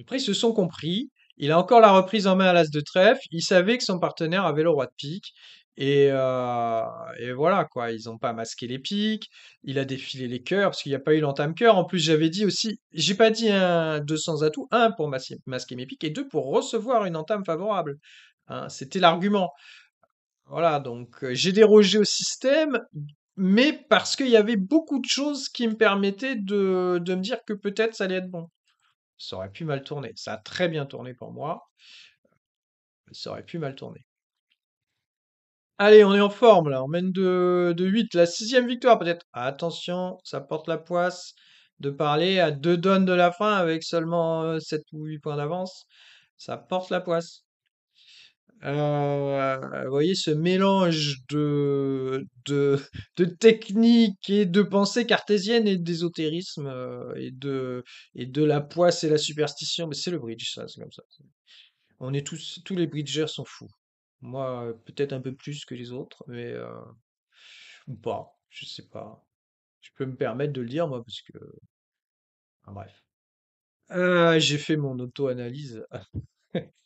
Après, ils se sont compris. Il a encore la reprise en main à l'as de trèfle. Il savait que son partenaire avait le roi de pique. Et, euh, voilà, quoi. Ils n'ont pas masqué les piques. Il a défilé les cœurs, parce qu'il n'y a pas eu l'entame-cœur. En plus, j'avais dit aussi, j'ai pas dit un 200 atouts. Un, pour masquer mes piques, et deux, pour recevoir une entame favorable. Hein. C'était l'argument. Voilà, donc euh, j'ai dérogé au système mais parce qu'il y avait beaucoup de choses qui me permettaient de, me dire que peut-être ça allait être bon. Ça aurait pu mal tourner. Ça a très bien tourné pour moi. Ça aurait pu mal tourner. Allez, on est en forme là. On mène de, de 8. La sixième victoire peut-être. Attention, ça porte la poisse de parler à deux donnes de la fin avec seulement 7 euh, ou 8 points d'avance. Ça porte la poisse. Euh, vous voyez ce mélange de, de, de technique et de pensée cartésienne et d'ésotérisme euh, et, de, et de la poisse et la superstition. Mais c'est le bridge, ça, c'est comme ça. On est tous, tous les bridgers sont fous. Moi, peut-être un peu plus que les autres, mais euh, ou pas, je sais pas. Je peux me permettre de le dire, moi, parce que. bref. J'ai fait mon auto-analyse. [laughs]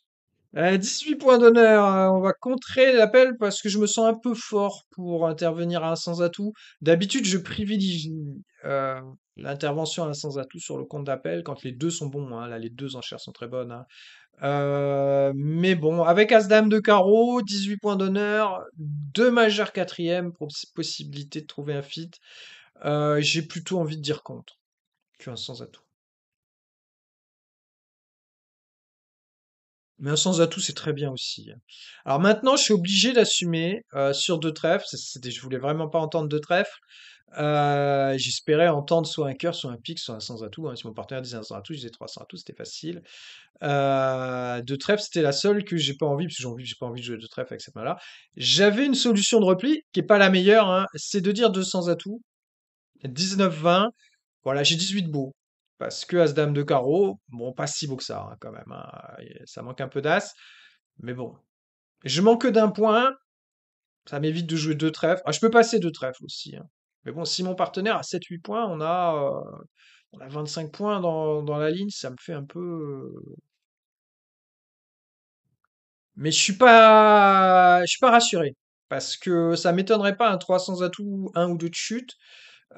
18 euh, points d'honneur, hein. on va contrer l'appel parce que je me sens un peu fort pour intervenir à un sans atout. D'habitude, je privilégie euh, l'intervention à un sans atout sur le compte d'appel quand les deux sont bons. Hein. Là, les deux enchères sont très bonnes. Hein. Euh, mais bon, avec As-Dame de carreau, 18 points d'honneur, deux majeurs quatrième, possibilité de trouver un fit. J'ai plutôt envie de dire contre qu'un sans atout. Mais un sans atout, c'est très bien aussi. Hein. Alors maintenant, je suis obligé d'assumer euh, sur deux trèfles. C'était, je voulais vraiment pas entendre deux trèfles. Euh, j'espérais entendre soit un cœur, soit un pique, soit un sans atout. Hein. Si mon partenaire disait un sans atout, je disais trois sans c'était facile. Euh, deux trèfles, c'était la seule que j'ai pas envie, parce que j'ai, envie, pas envie de jouer deux trèfles avec cette main-là. J'avais une solution de repli qui est pas la meilleure. Hein, c'est de dire deux sans atout. 19-20. Voilà, j'ai 18 beaux. Parce que As-Dame de carreau, bon, pas si beau que ça, hein, quand même. Hein, ça manque un peu d'As. Mais bon. Je manque d'un point. Ça m'évite de jouer deux trèfles. Ah, je peux passer deux trèfles aussi. Hein. Mais bon, si mon partenaire a 7-8 points, on a, euh, on a 25 points dans, la ligne. Ça me fait un peu. Euh mais je suis pas, je suis pas rassuré. Parce que ça m'étonnerait pas un 300 atouts, un ou deux de chute.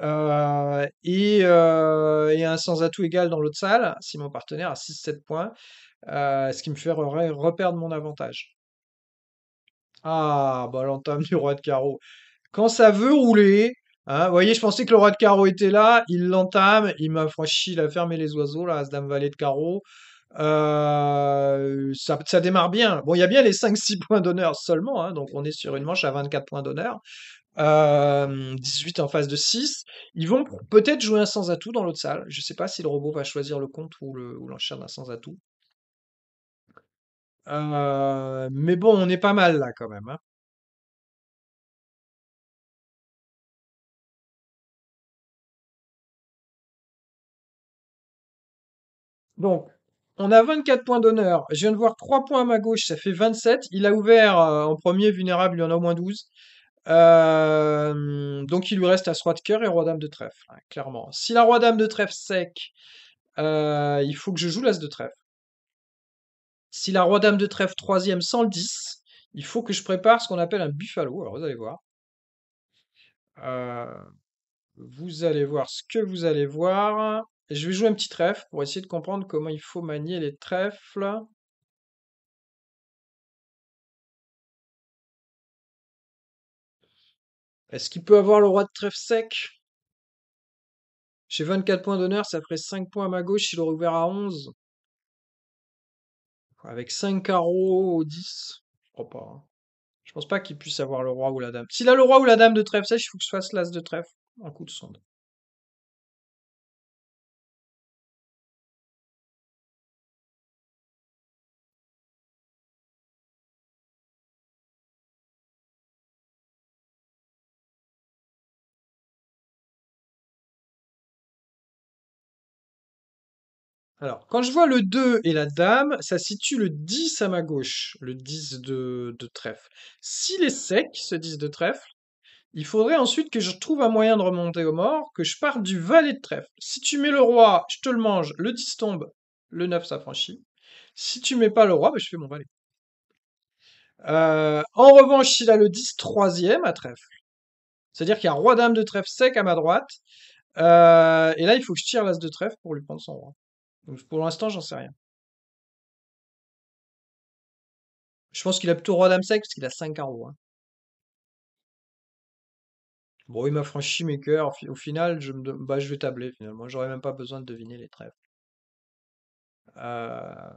Euh, et, y euh, a un sans atout égal dans l'autre salle, si mon partenaire a 6-7 points, euh, ce qui me ferait reperdre mon avantage. Ah, bah l'entame du roi de carreau. Quand ça veut rouler, hein, vous voyez, je pensais que le roi de carreau était là, il l'entame, il m'a franchi la ferme les oiseaux, là, ce dame valet de carreau. ça, démarre bien. Bon, il y a bien les 5-6 points d'honneur seulement, hein, donc on est sur une manche à 24 points d'honneur. 18 en face de 6. Ils vont peut-être jouer un sans atout dans l'autre salle. Je ne sais pas si le robot va choisir le compte ou l'enchère d'un sans atout. mais bon, on est pas mal là quand même. Hein. Donc, on a 24 points d'honneur. Je viens de voir 3 points à ma gauche, ça fait 27. Il a ouvert en premier, vulnérable, il y en a au moins 12 donc il lui reste As-Roi de cœur et Roi-Dame de trèfle, hein, clairement. Si la Roi-Dame de trèfle sec, euh, il faut que je joue l'As de trèfle. Si la Roi-Dame de trèfle troisième sans le 10, il faut que je prépare ce qu'on appelle un buffalo. Alors vous allez voir. Euh, vous allez voir ce que vous allez voir. Je vais jouer un petit trèfle pour essayer de comprendre comment il faut manier les trèfles. Est-ce qu'il peut avoir le roi de trèfle sec J'ai 24 points d'honneur, ça ferait 5 points à ma gauche, il aurait ouvert à 11. Avec 5 carreaux au 10. Je crois pas. Hein. Je pense pas qu'il puisse avoir le roi ou la dame. S'il a le roi ou la dame de trèfle sec, il faut que je fasse l'as de trèfle en coup de sonde. Alors, quand je vois le 2 et la dame, ça situe le 10 à ma gauche, le 10 de, trèfle. S'il est sec, ce 10 de trèfle, il faudrait ensuite que je trouve un moyen de remonter aux morts, que je parte du valet de trèfle. Si tu mets le roi, je te le mange, le 10 tombe, le 9 s'affranchit. Si tu mets pas le roi, bah, je fais mon valet. Euh, en revanche, il a le 10 troisième à trèfle. C'est-à-dire qu'il y a roi-dame de trèfle sec à ma droite. Euh, et là, il faut que je tire l'as de trèfle pour lui prendre son roi pour l'instant, j'en sais rien. Je pense qu'il a plutôt roi dame sec parce qu'il a 5 carreaux. Hein. Bon, il m'a franchi mes cœurs. Au final, je, me... Bah, je vais tabler finalement. J'aurais même pas besoin de deviner les trèfles. Euh,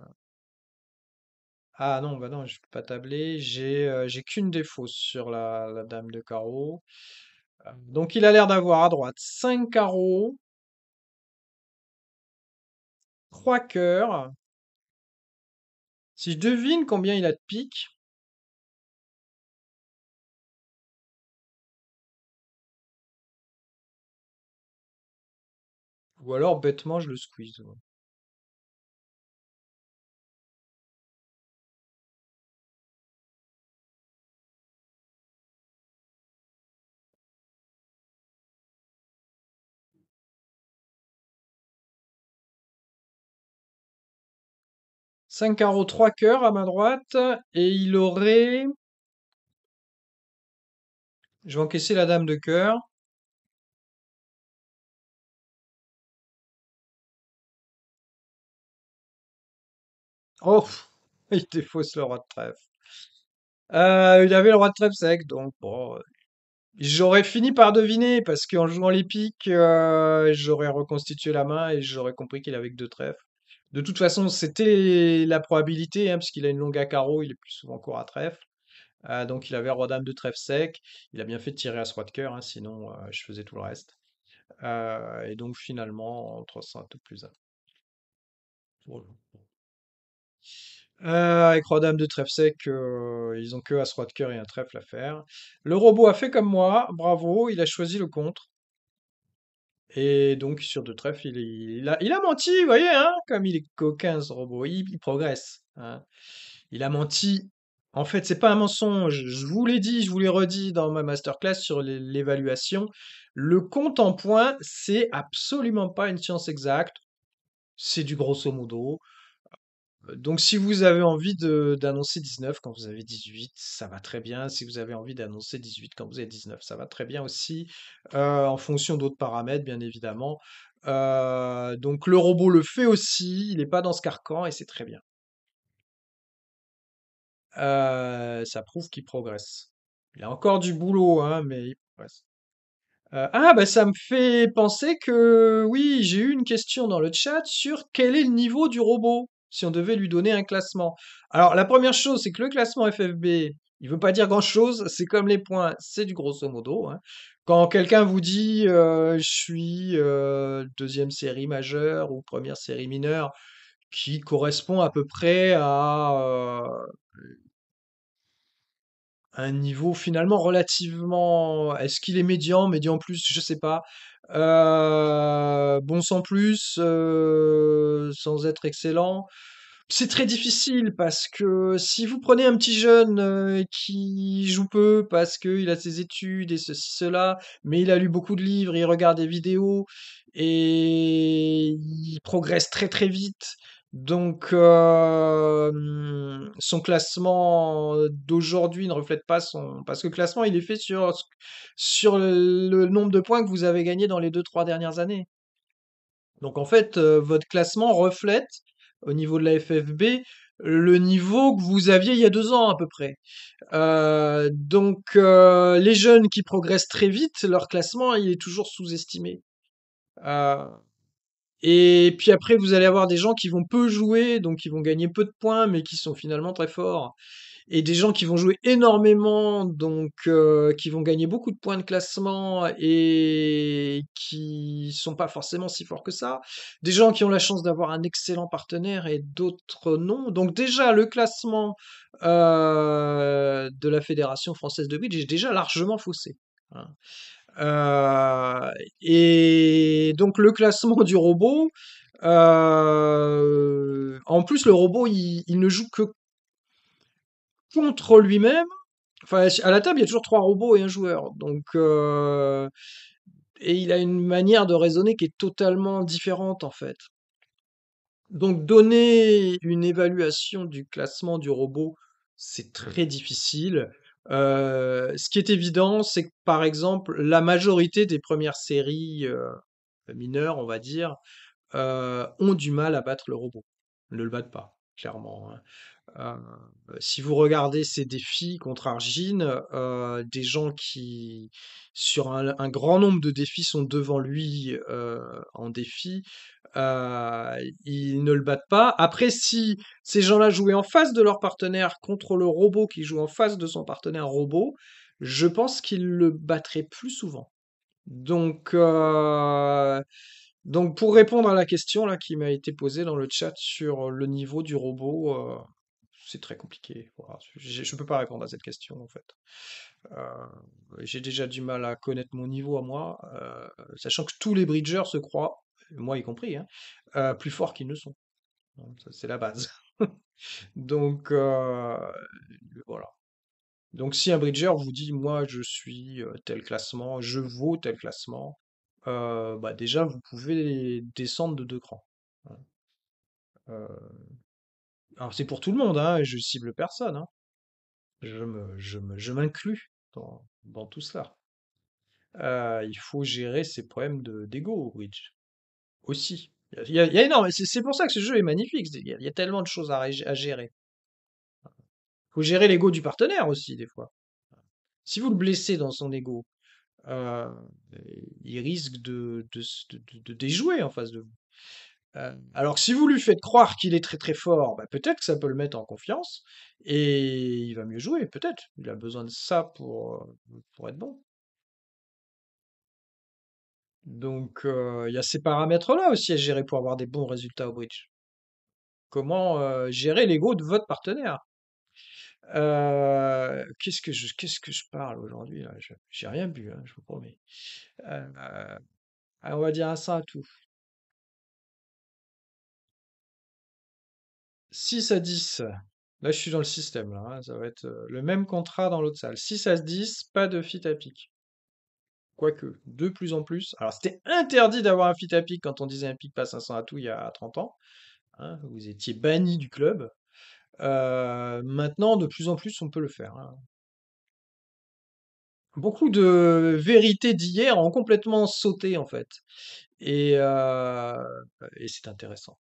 ah non, bah non, je peux pas tabler. J'ai euh, qu'une défausse sur la, dame de carreau. Euh, donc il a l'air d'avoir à droite 5 carreaux trois Si je devine combien il a de piques, ou alors bêtement je le squeeze. 5 carreaux, 3 cœurs à ma droite. Et il aurait... Je vais encaisser la dame de cœur. Oh, [laughs] il défausse le roi de trèfle. Euh, il avait le roi de trèfle sec, donc bon, J'aurais fini par deviner parce qu'en jouant les piques, euh, j'aurais reconstitué la main et j'aurais compris qu'il avait que deux trèfles. De toute façon, c'était la probabilité, hein, parce puisqu'il a une longue à carreau, il est plus souvent court à trèfle. Euh, donc il avait Roi-Dame de trèfle sec. Il a bien fait de tirer à de cœur, hein, sinon euh, je faisais tout le reste. Euh, et donc finalement, entre tout plus 1. avec Roi-Dame de trèfle sec, ils ont que à roi de cœur et un trèfle à faire. Le robot a fait comme moi, bravo, il a choisi le contre. Et donc, sur deux trèfles, il, a, menti, vous voyez, hein, comme il est coquin, ce robot, il, progresse. Hein. il a menti. En fait, c'est pas un mensonge. Je vous l'ai dit, je vous l'ai redit dans ma masterclass sur l'évaluation. Le compte en points, c'est absolument pas une science exacte. C'est du grosso modo. Donc si vous avez envie d'annoncer 19 quand vous avez 18, ça va très bien. Si vous avez envie d'annoncer 18 quand vous avez 19, ça va très bien aussi, euh, en fonction d'autres paramètres, bien évidemment. Euh, donc le robot le fait aussi, il n'est pas dans ce carcan et c'est très bien. Euh, ça prouve qu'il progresse. Il a encore du boulot, hein, mais il progresse. ah, bah ça me fait penser que oui, j'ai eu une question dans le chat sur quel est le niveau du robot si on devait lui donner un classement. Alors la première chose, c'est que le classement FFB, il ne veut pas dire grand-chose, c'est comme les points, c'est du grosso modo. Hein. Quand quelqu'un vous dit euh, je suis euh, deuxième série majeure ou première série mineure, qui correspond à peu près à euh, un niveau finalement relativement... Est-ce qu'il est médian, médian plus, je ne sais pas. Euh, bon sans plus, euh, sans être excellent. C'est très difficile parce que si vous prenez un petit jeune euh, qui joue peu parce qu'il a ses études et ceci, cela, mais il a lu beaucoup de livres, il regarde des vidéos et il progresse très très vite donc, son classement d'aujourd'hui ne reflète pas son. Parce que le classement, il est fait sur, sur le nombre de points que vous avez gagné dans les deux, trois dernières années. Donc, en fait, votre classement reflète, au niveau de la FFB, le niveau que vous aviez il y a deux ans à peu près. donc les jeunes qui progressent très vite, leur classement il est toujours sous-estimé. Euh, et puis après, vous allez avoir des gens qui vont peu jouer, donc qui vont gagner peu de points, mais qui sont finalement très forts. Et des gens qui vont jouer énormément, donc euh, qui vont gagner beaucoup de points de classement et qui sont pas forcément si forts que ça. Des gens qui ont la chance d'avoir un excellent partenaire et d'autres non. Donc déjà, le classement euh, de la Fédération française de bridge est déjà largement faussé. Hein. Euh, et donc le classement du robot, euh, en plus le robot il, ne joue que contre lui-même. Enfin, à la table, il y a toujours trois robots et un joueur. Donc, euh, et il a une manière de raisonner qui est totalement différente en fait. Donc, donner une évaluation du classement du robot, c'est très difficile. Euh, ce qui est évident, c'est que par exemple, la majorité des premières séries euh, mineures, on va dire, euh, ont du mal à battre le robot. Ne le battent pas, clairement. Hein. si vous regardez ces défis contre Argine, des gens qui, sur un, grand nombre de défis, sont devant lui en défi, euh, ils ne le battent pas. Après, si ces gens-là jouaient en face de leur partenaire contre le robot qui joue en face de son partenaire robot, je pense qu'ils le battraient plus souvent. Donc, euh, donc pour répondre à la question là, qui m'a été posée dans le chat sur le niveau du robot, euh, c'est très compliqué. Je ne peux pas répondre à cette question en fait. j'ai déjà du mal à connaître mon niveau à moi, sachant que tous les bridgers se croient moi y compris, hein, euh, plus forts qu'ils ne sont. C'est la base. [laughs] Donc, euh, voilà. Donc, si un bridger vous dit, moi, je suis euh, tel classement, je vaux tel classement, bah déjà, vous pouvez descendre de deux crans. alors, c'est pour tout le monde, hein, je cible personne. Hein. Je m'inclus dans, dans, tout cela. il faut gérer ces problèmes d'ego au bridge aussi. a, C'est pour ça que ce jeu est magnifique. Il y a, tellement de choses à, gérer. Il faut gérer l'ego du partenaire aussi, des fois. Si vous le blessez dans son ego, euh, il risque de, déjouer en face de vous. Euh, alors que si vous lui faites croire qu'il est très très fort, bah, peut-être que ça peut le mettre en confiance et il va mieux jouer, peut-être. Il a besoin de ça pour être bon. Donc, il y a ces paramètres-là aussi à gérer pour avoir des bons résultats au bridge. Comment gérer l'ego de votre partenaire qu'est-ce, que je, qu'est-ce que je parle aujourd'hui là J'ai rien bu, hein, je vous promets. on va dire à ça à tout. 6 à 10. Là, je suis dans le système. Là, hein, ça va être le même contrat dans l'autre salle. 6 à 10, pas de fit à pic quoique de plus en plus. Alors, c'était interdit d'avoir un fit à pic quand on disait un pic pas 500 à tout il y a 30 ans. Hein. vous étiez banni du club. Euh, maintenant, de plus en plus, on peut le faire. Hein. Beaucoup de vérités d'hier ont complètement sauté, en fait. Et, euh, et c'est intéressant.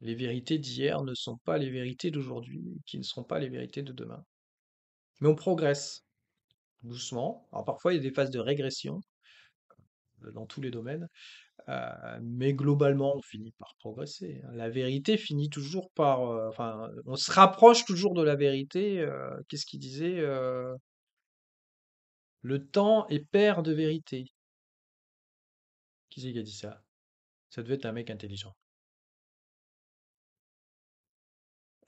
Les vérités d'hier ne sont pas les vérités d'aujourd'hui, qui ne seront pas les vérités de demain. Mais on progresse doucement. Alors parfois, il y a des phases de régression euh, dans tous les domaines, euh, mais globalement, on finit par progresser. Hein. La vérité finit toujours par... Euh, enfin, on se rapproche toujours de la vérité. Qu'est-ce qu'il disait Le temps est père de vérité. Qui c'est qui a dit ça Ça devait être un mec intelligent.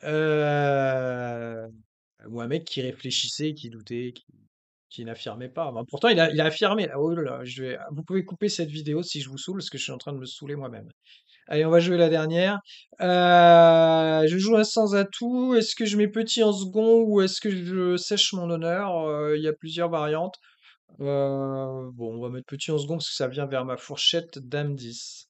Ou un mec qui réfléchissait, qui doutait, qui, qui n'affirmait pas. pourtant, il a, affirmé. Là, oh je vais... Vous pouvez couper cette vidéo si je vous saoule, parce que je suis en train de me saouler moi-même. Allez, on va jouer la dernière. Euh, je joue un sans atout. Est-ce que je mets petit en second ou est-ce que je sèche mon honneur euh, Il y a plusieurs variantes. Euh, bon, on va mettre petit en second parce que ça vient vers ma fourchette dame 10.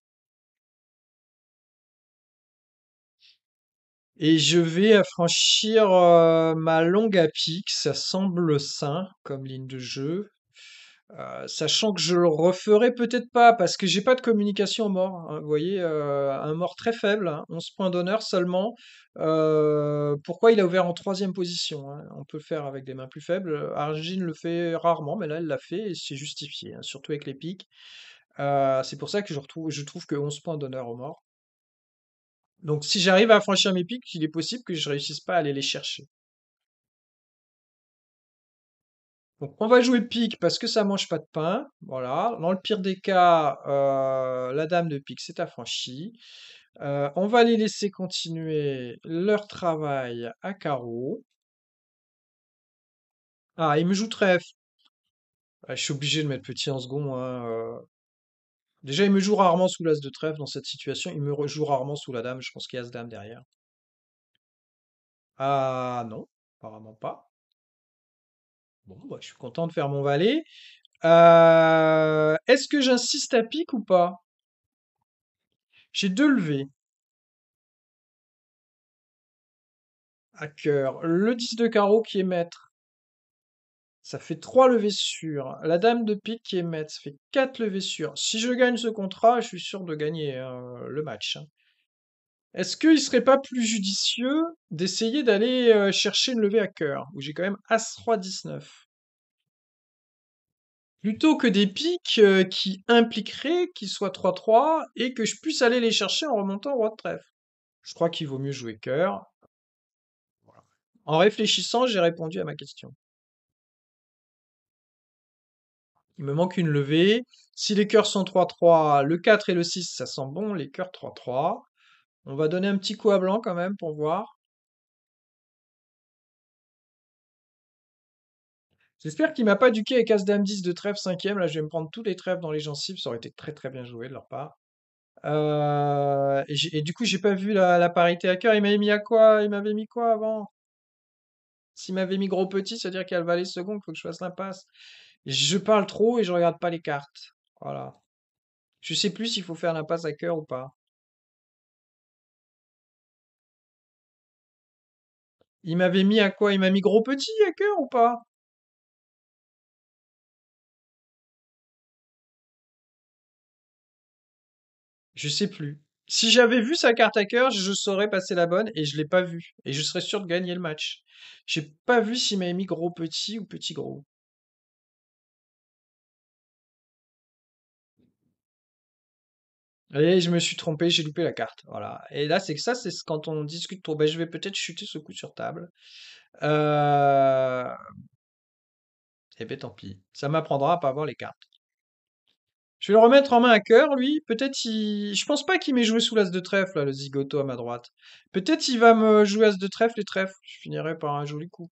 Et je vais affranchir ma longue à pique, ça semble sain comme ligne de jeu. sachant que je le referai peut-être pas parce que j'ai pas de communication mort. Hein. vous voyez, un mort très faible, 11 hein, points d'honneur seulement. pourquoi il a ouvert en troisième position hein? On peut le faire avec des mains plus faibles. Argine le fait rarement, mais là elle l'a fait et c'est justifié, surtout avec les pics. c'est pour ça que je, je trouve que 11 points d'honneur au mort. Donc si j'arrive à franchir mes pics, il est possible que je réussisse pas à aller les chercher. Donc on va jouer pique parce que ça mange pas de pain. Voilà. Dans le pire des cas, euh, la dame de pique s'est affranchie. Euh, on va les laisser continuer leur travail à carreau. Ah, il me joue trèfle. Ah, je suis obligé de mettre petit en second. Hein, euh. Déjà, il me joue rarement sous l'as de trèfle dans cette situation. Il me joue rarement sous la dame. Je pense qu'il y a as-dame derrière. Ah non, apparemment pas. Bon, bah, je suis content de faire mon valet. Euh, est-ce que j'insiste à pique ou pas J'ai deux levées. À cœur. Le 10 de carreau qui est maître. Ça fait 3 levées sur La dame de pique qui est maître, ça fait 4 levées sur. Si je gagne ce contrat, je suis sûr de gagner hein, le match. Hein. Est-ce qu'il ne serait pas plus judicieux d'essayer d'aller euh, chercher une levée à cœur, où j'ai quand même As-3-19 Plutôt que des piques euh, qui impliqueraient qu'ils soient 3-3 et que je puisse aller les chercher en remontant au roi de trèfle. Je crois qu'il vaut mieux jouer cœur. En réfléchissant, j'ai répondu à ma question. Il me manque une levée. Si les cœurs sont 3-3, le 4 et le 6, ça sent bon, les cœurs 3-3. On va donner un petit coup à blanc quand même pour voir. J'espère qu'il m'a pas duqué avec As-Dame 10 de trèfle 5ème. Là, je vais me prendre tous les trèfles dans les gencives. Ça aurait été très très bien joué de leur part. Euh, et, du coup, j'ai pas vu la, parité à cœur. Il m'avait mis à quoi Il m'avait mis quoi avant S'il m'avait mis gros petit, c'est-à-dire qu'elle valait second, il faut que je fasse l'impasse. Je parle trop et je regarde pas les cartes. Voilà. Je sais plus s'il faut faire l'impasse à cœur ou pas. Il m'avait mis à quoi Il m'a mis gros petit à cœur ou pas Je sais plus. Si j'avais vu sa carte à cœur, je saurais passer la bonne et je l'ai pas vue. Et je serais sûr de gagner le match. J'ai pas vu s'il m'avait mis gros petit ou petit gros. Et je me suis trompé, j'ai loupé la carte. Voilà. Et là, c'est que ça, c'est quand on discute trop. Ben, je vais peut-être chuter ce coup sur table. Euh, eh bien, tant pis. Ça m'apprendra à pas avoir les cartes. Je vais le remettre en main à cœur, lui. Peut-être il. Je pense pas qu'il m'ait joué sous l'as de trèfle, le zigoto à ma droite. Peut-être il va me jouer as de trèfle et trèfle. Je finirai par un joli coup.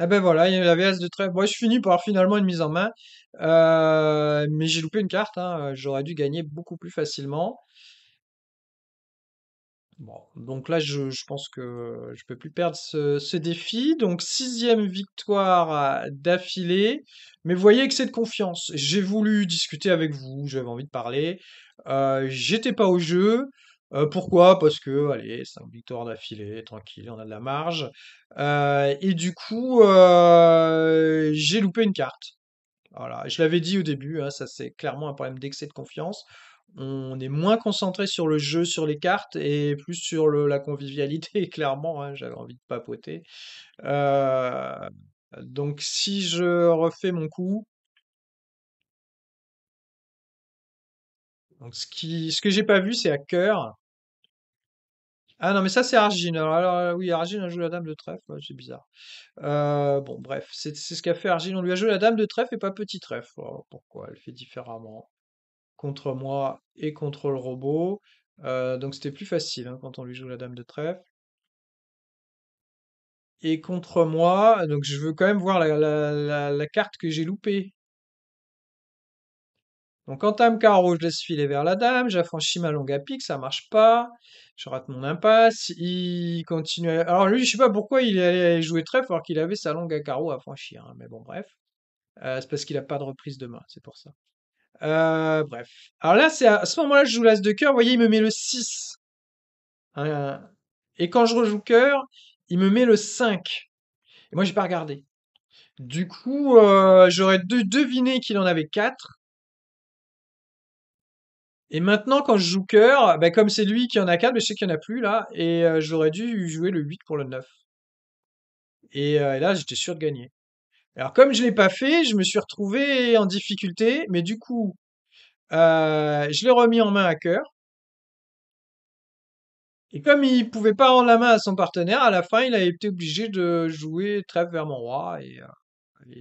Eh ben voilà, il y a de trèfle. Moi, je finis par finalement une mise en main. Euh, mais j'ai loupé une carte. Hein. Euh, j'aurais dû gagner beaucoup plus facilement. Bon, donc là, je, pense que je peux plus perdre ce, défi. Donc, sixième victoire euh, d'affilée. Mais voyez que c'est de confiance. J'ai voulu discuter avec vous, j'avais envie de parler. J'étais pas au jeu. Euh, pourquoi Parce que, allez, une victoire d'affilée, tranquille, on a de la marge. Euh, et du coup, euh, j'ai loupé une carte. Voilà, je l'avais dit au début, hein, ça c'est clairement un problème d'excès de confiance. On est moins concentré sur le jeu, sur les cartes, et plus sur la convivialité, [laughs] clairement. Hein, j'avais envie de papoter. donc si je refais mon coup, Donc, ce, qui, ce que j'ai pas vu, c'est à cœur. Ah non, mais ça, c'est Argine. Alors, euh, oui, Argine a joué la dame de trèfle. c'est bizarre. Euh, bon, bref, c'est ce qu'a fait Argine. On lui a joué la dame de trèfle et pas petit trèfle. pourquoi Elle fait différemment contre moi et contre le robot. Euh, donc, c'était plus facile hein, quand on lui joue la dame de trèfle. Et contre moi, donc je veux quand même voir la carte que j'ai loupée. Donc en Dame carreau, je laisse filer vers la dame, j'affranchis ma longue à pique, ça marche pas, je rate mon impasse, il continue Alors lui, je sais pas pourquoi il allait jouer trèfle alors qu'il avait sa longue à carreau à franchir, hein, mais bon, bref. Euh, c'est parce qu'il a pas de reprise de main, c'est pour ça. Euh, bref. Alors là, c'est à... ce moment-là, je joue l'as de cœur, vous voyez, il me met le 6. Hein, et quand je rejoue cœur, il me met le 5. Et moi, j'ai pas regardé. Du coup, euh, j'aurais deviné qu'il en avait 4. Et maintenant, quand je joue cœur, ben, comme c'est lui qui en a 4, je sais qu'il n'y en a plus là, et euh, j'aurais dû jouer le 8 pour le 9. Euh, et, là, j'étais sûr de gagner. Alors, comme je ne l'ai pas fait, je me suis retrouvé en difficulté, mais du coup, euh, je l'ai remis en main à cœur. Et comme il ne pouvait pas rendre la main à son partenaire, à la fin, il a été obligé de jouer trêve vers mon roi, et,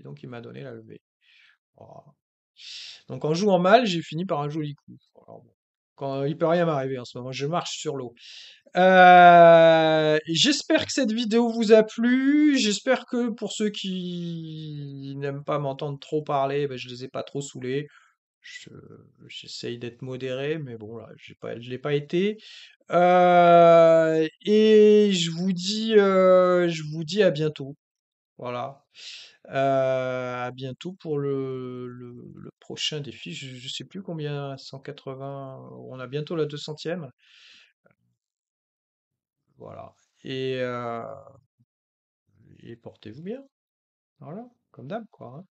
donc il m'a donné la levée. Oh. Donc en jouant mal, j'ai fini par un joli coup. quand, euh, il peut rien m'arriver en ce moment, je marche sur l'eau. Euh, j'espère que cette vidéo vous a plu. J'espère que pour ceux qui n'aiment pas m'entendre trop parler, ben, je les ai pas trop saoulés. J'essaye d'être modéré, mais bon, là, pas, je l'ai pas été. Euh, et je vous dis, je vous dis à bientôt. Voilà. Euh, à bientôt pour le, prochain défi. Je ne sais plus combien, 180. On a bientôt la 200e. Voilà. Euh, et, portez-vous bien. Voilà, comme d'hab, quoi. Hein.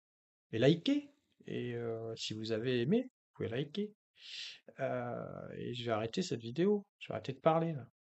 Et likez. Et euh, si vous avez aimé, vous pouvez liker. et je vais arrêter cette vidéo. Je vais arrêter de parler, là.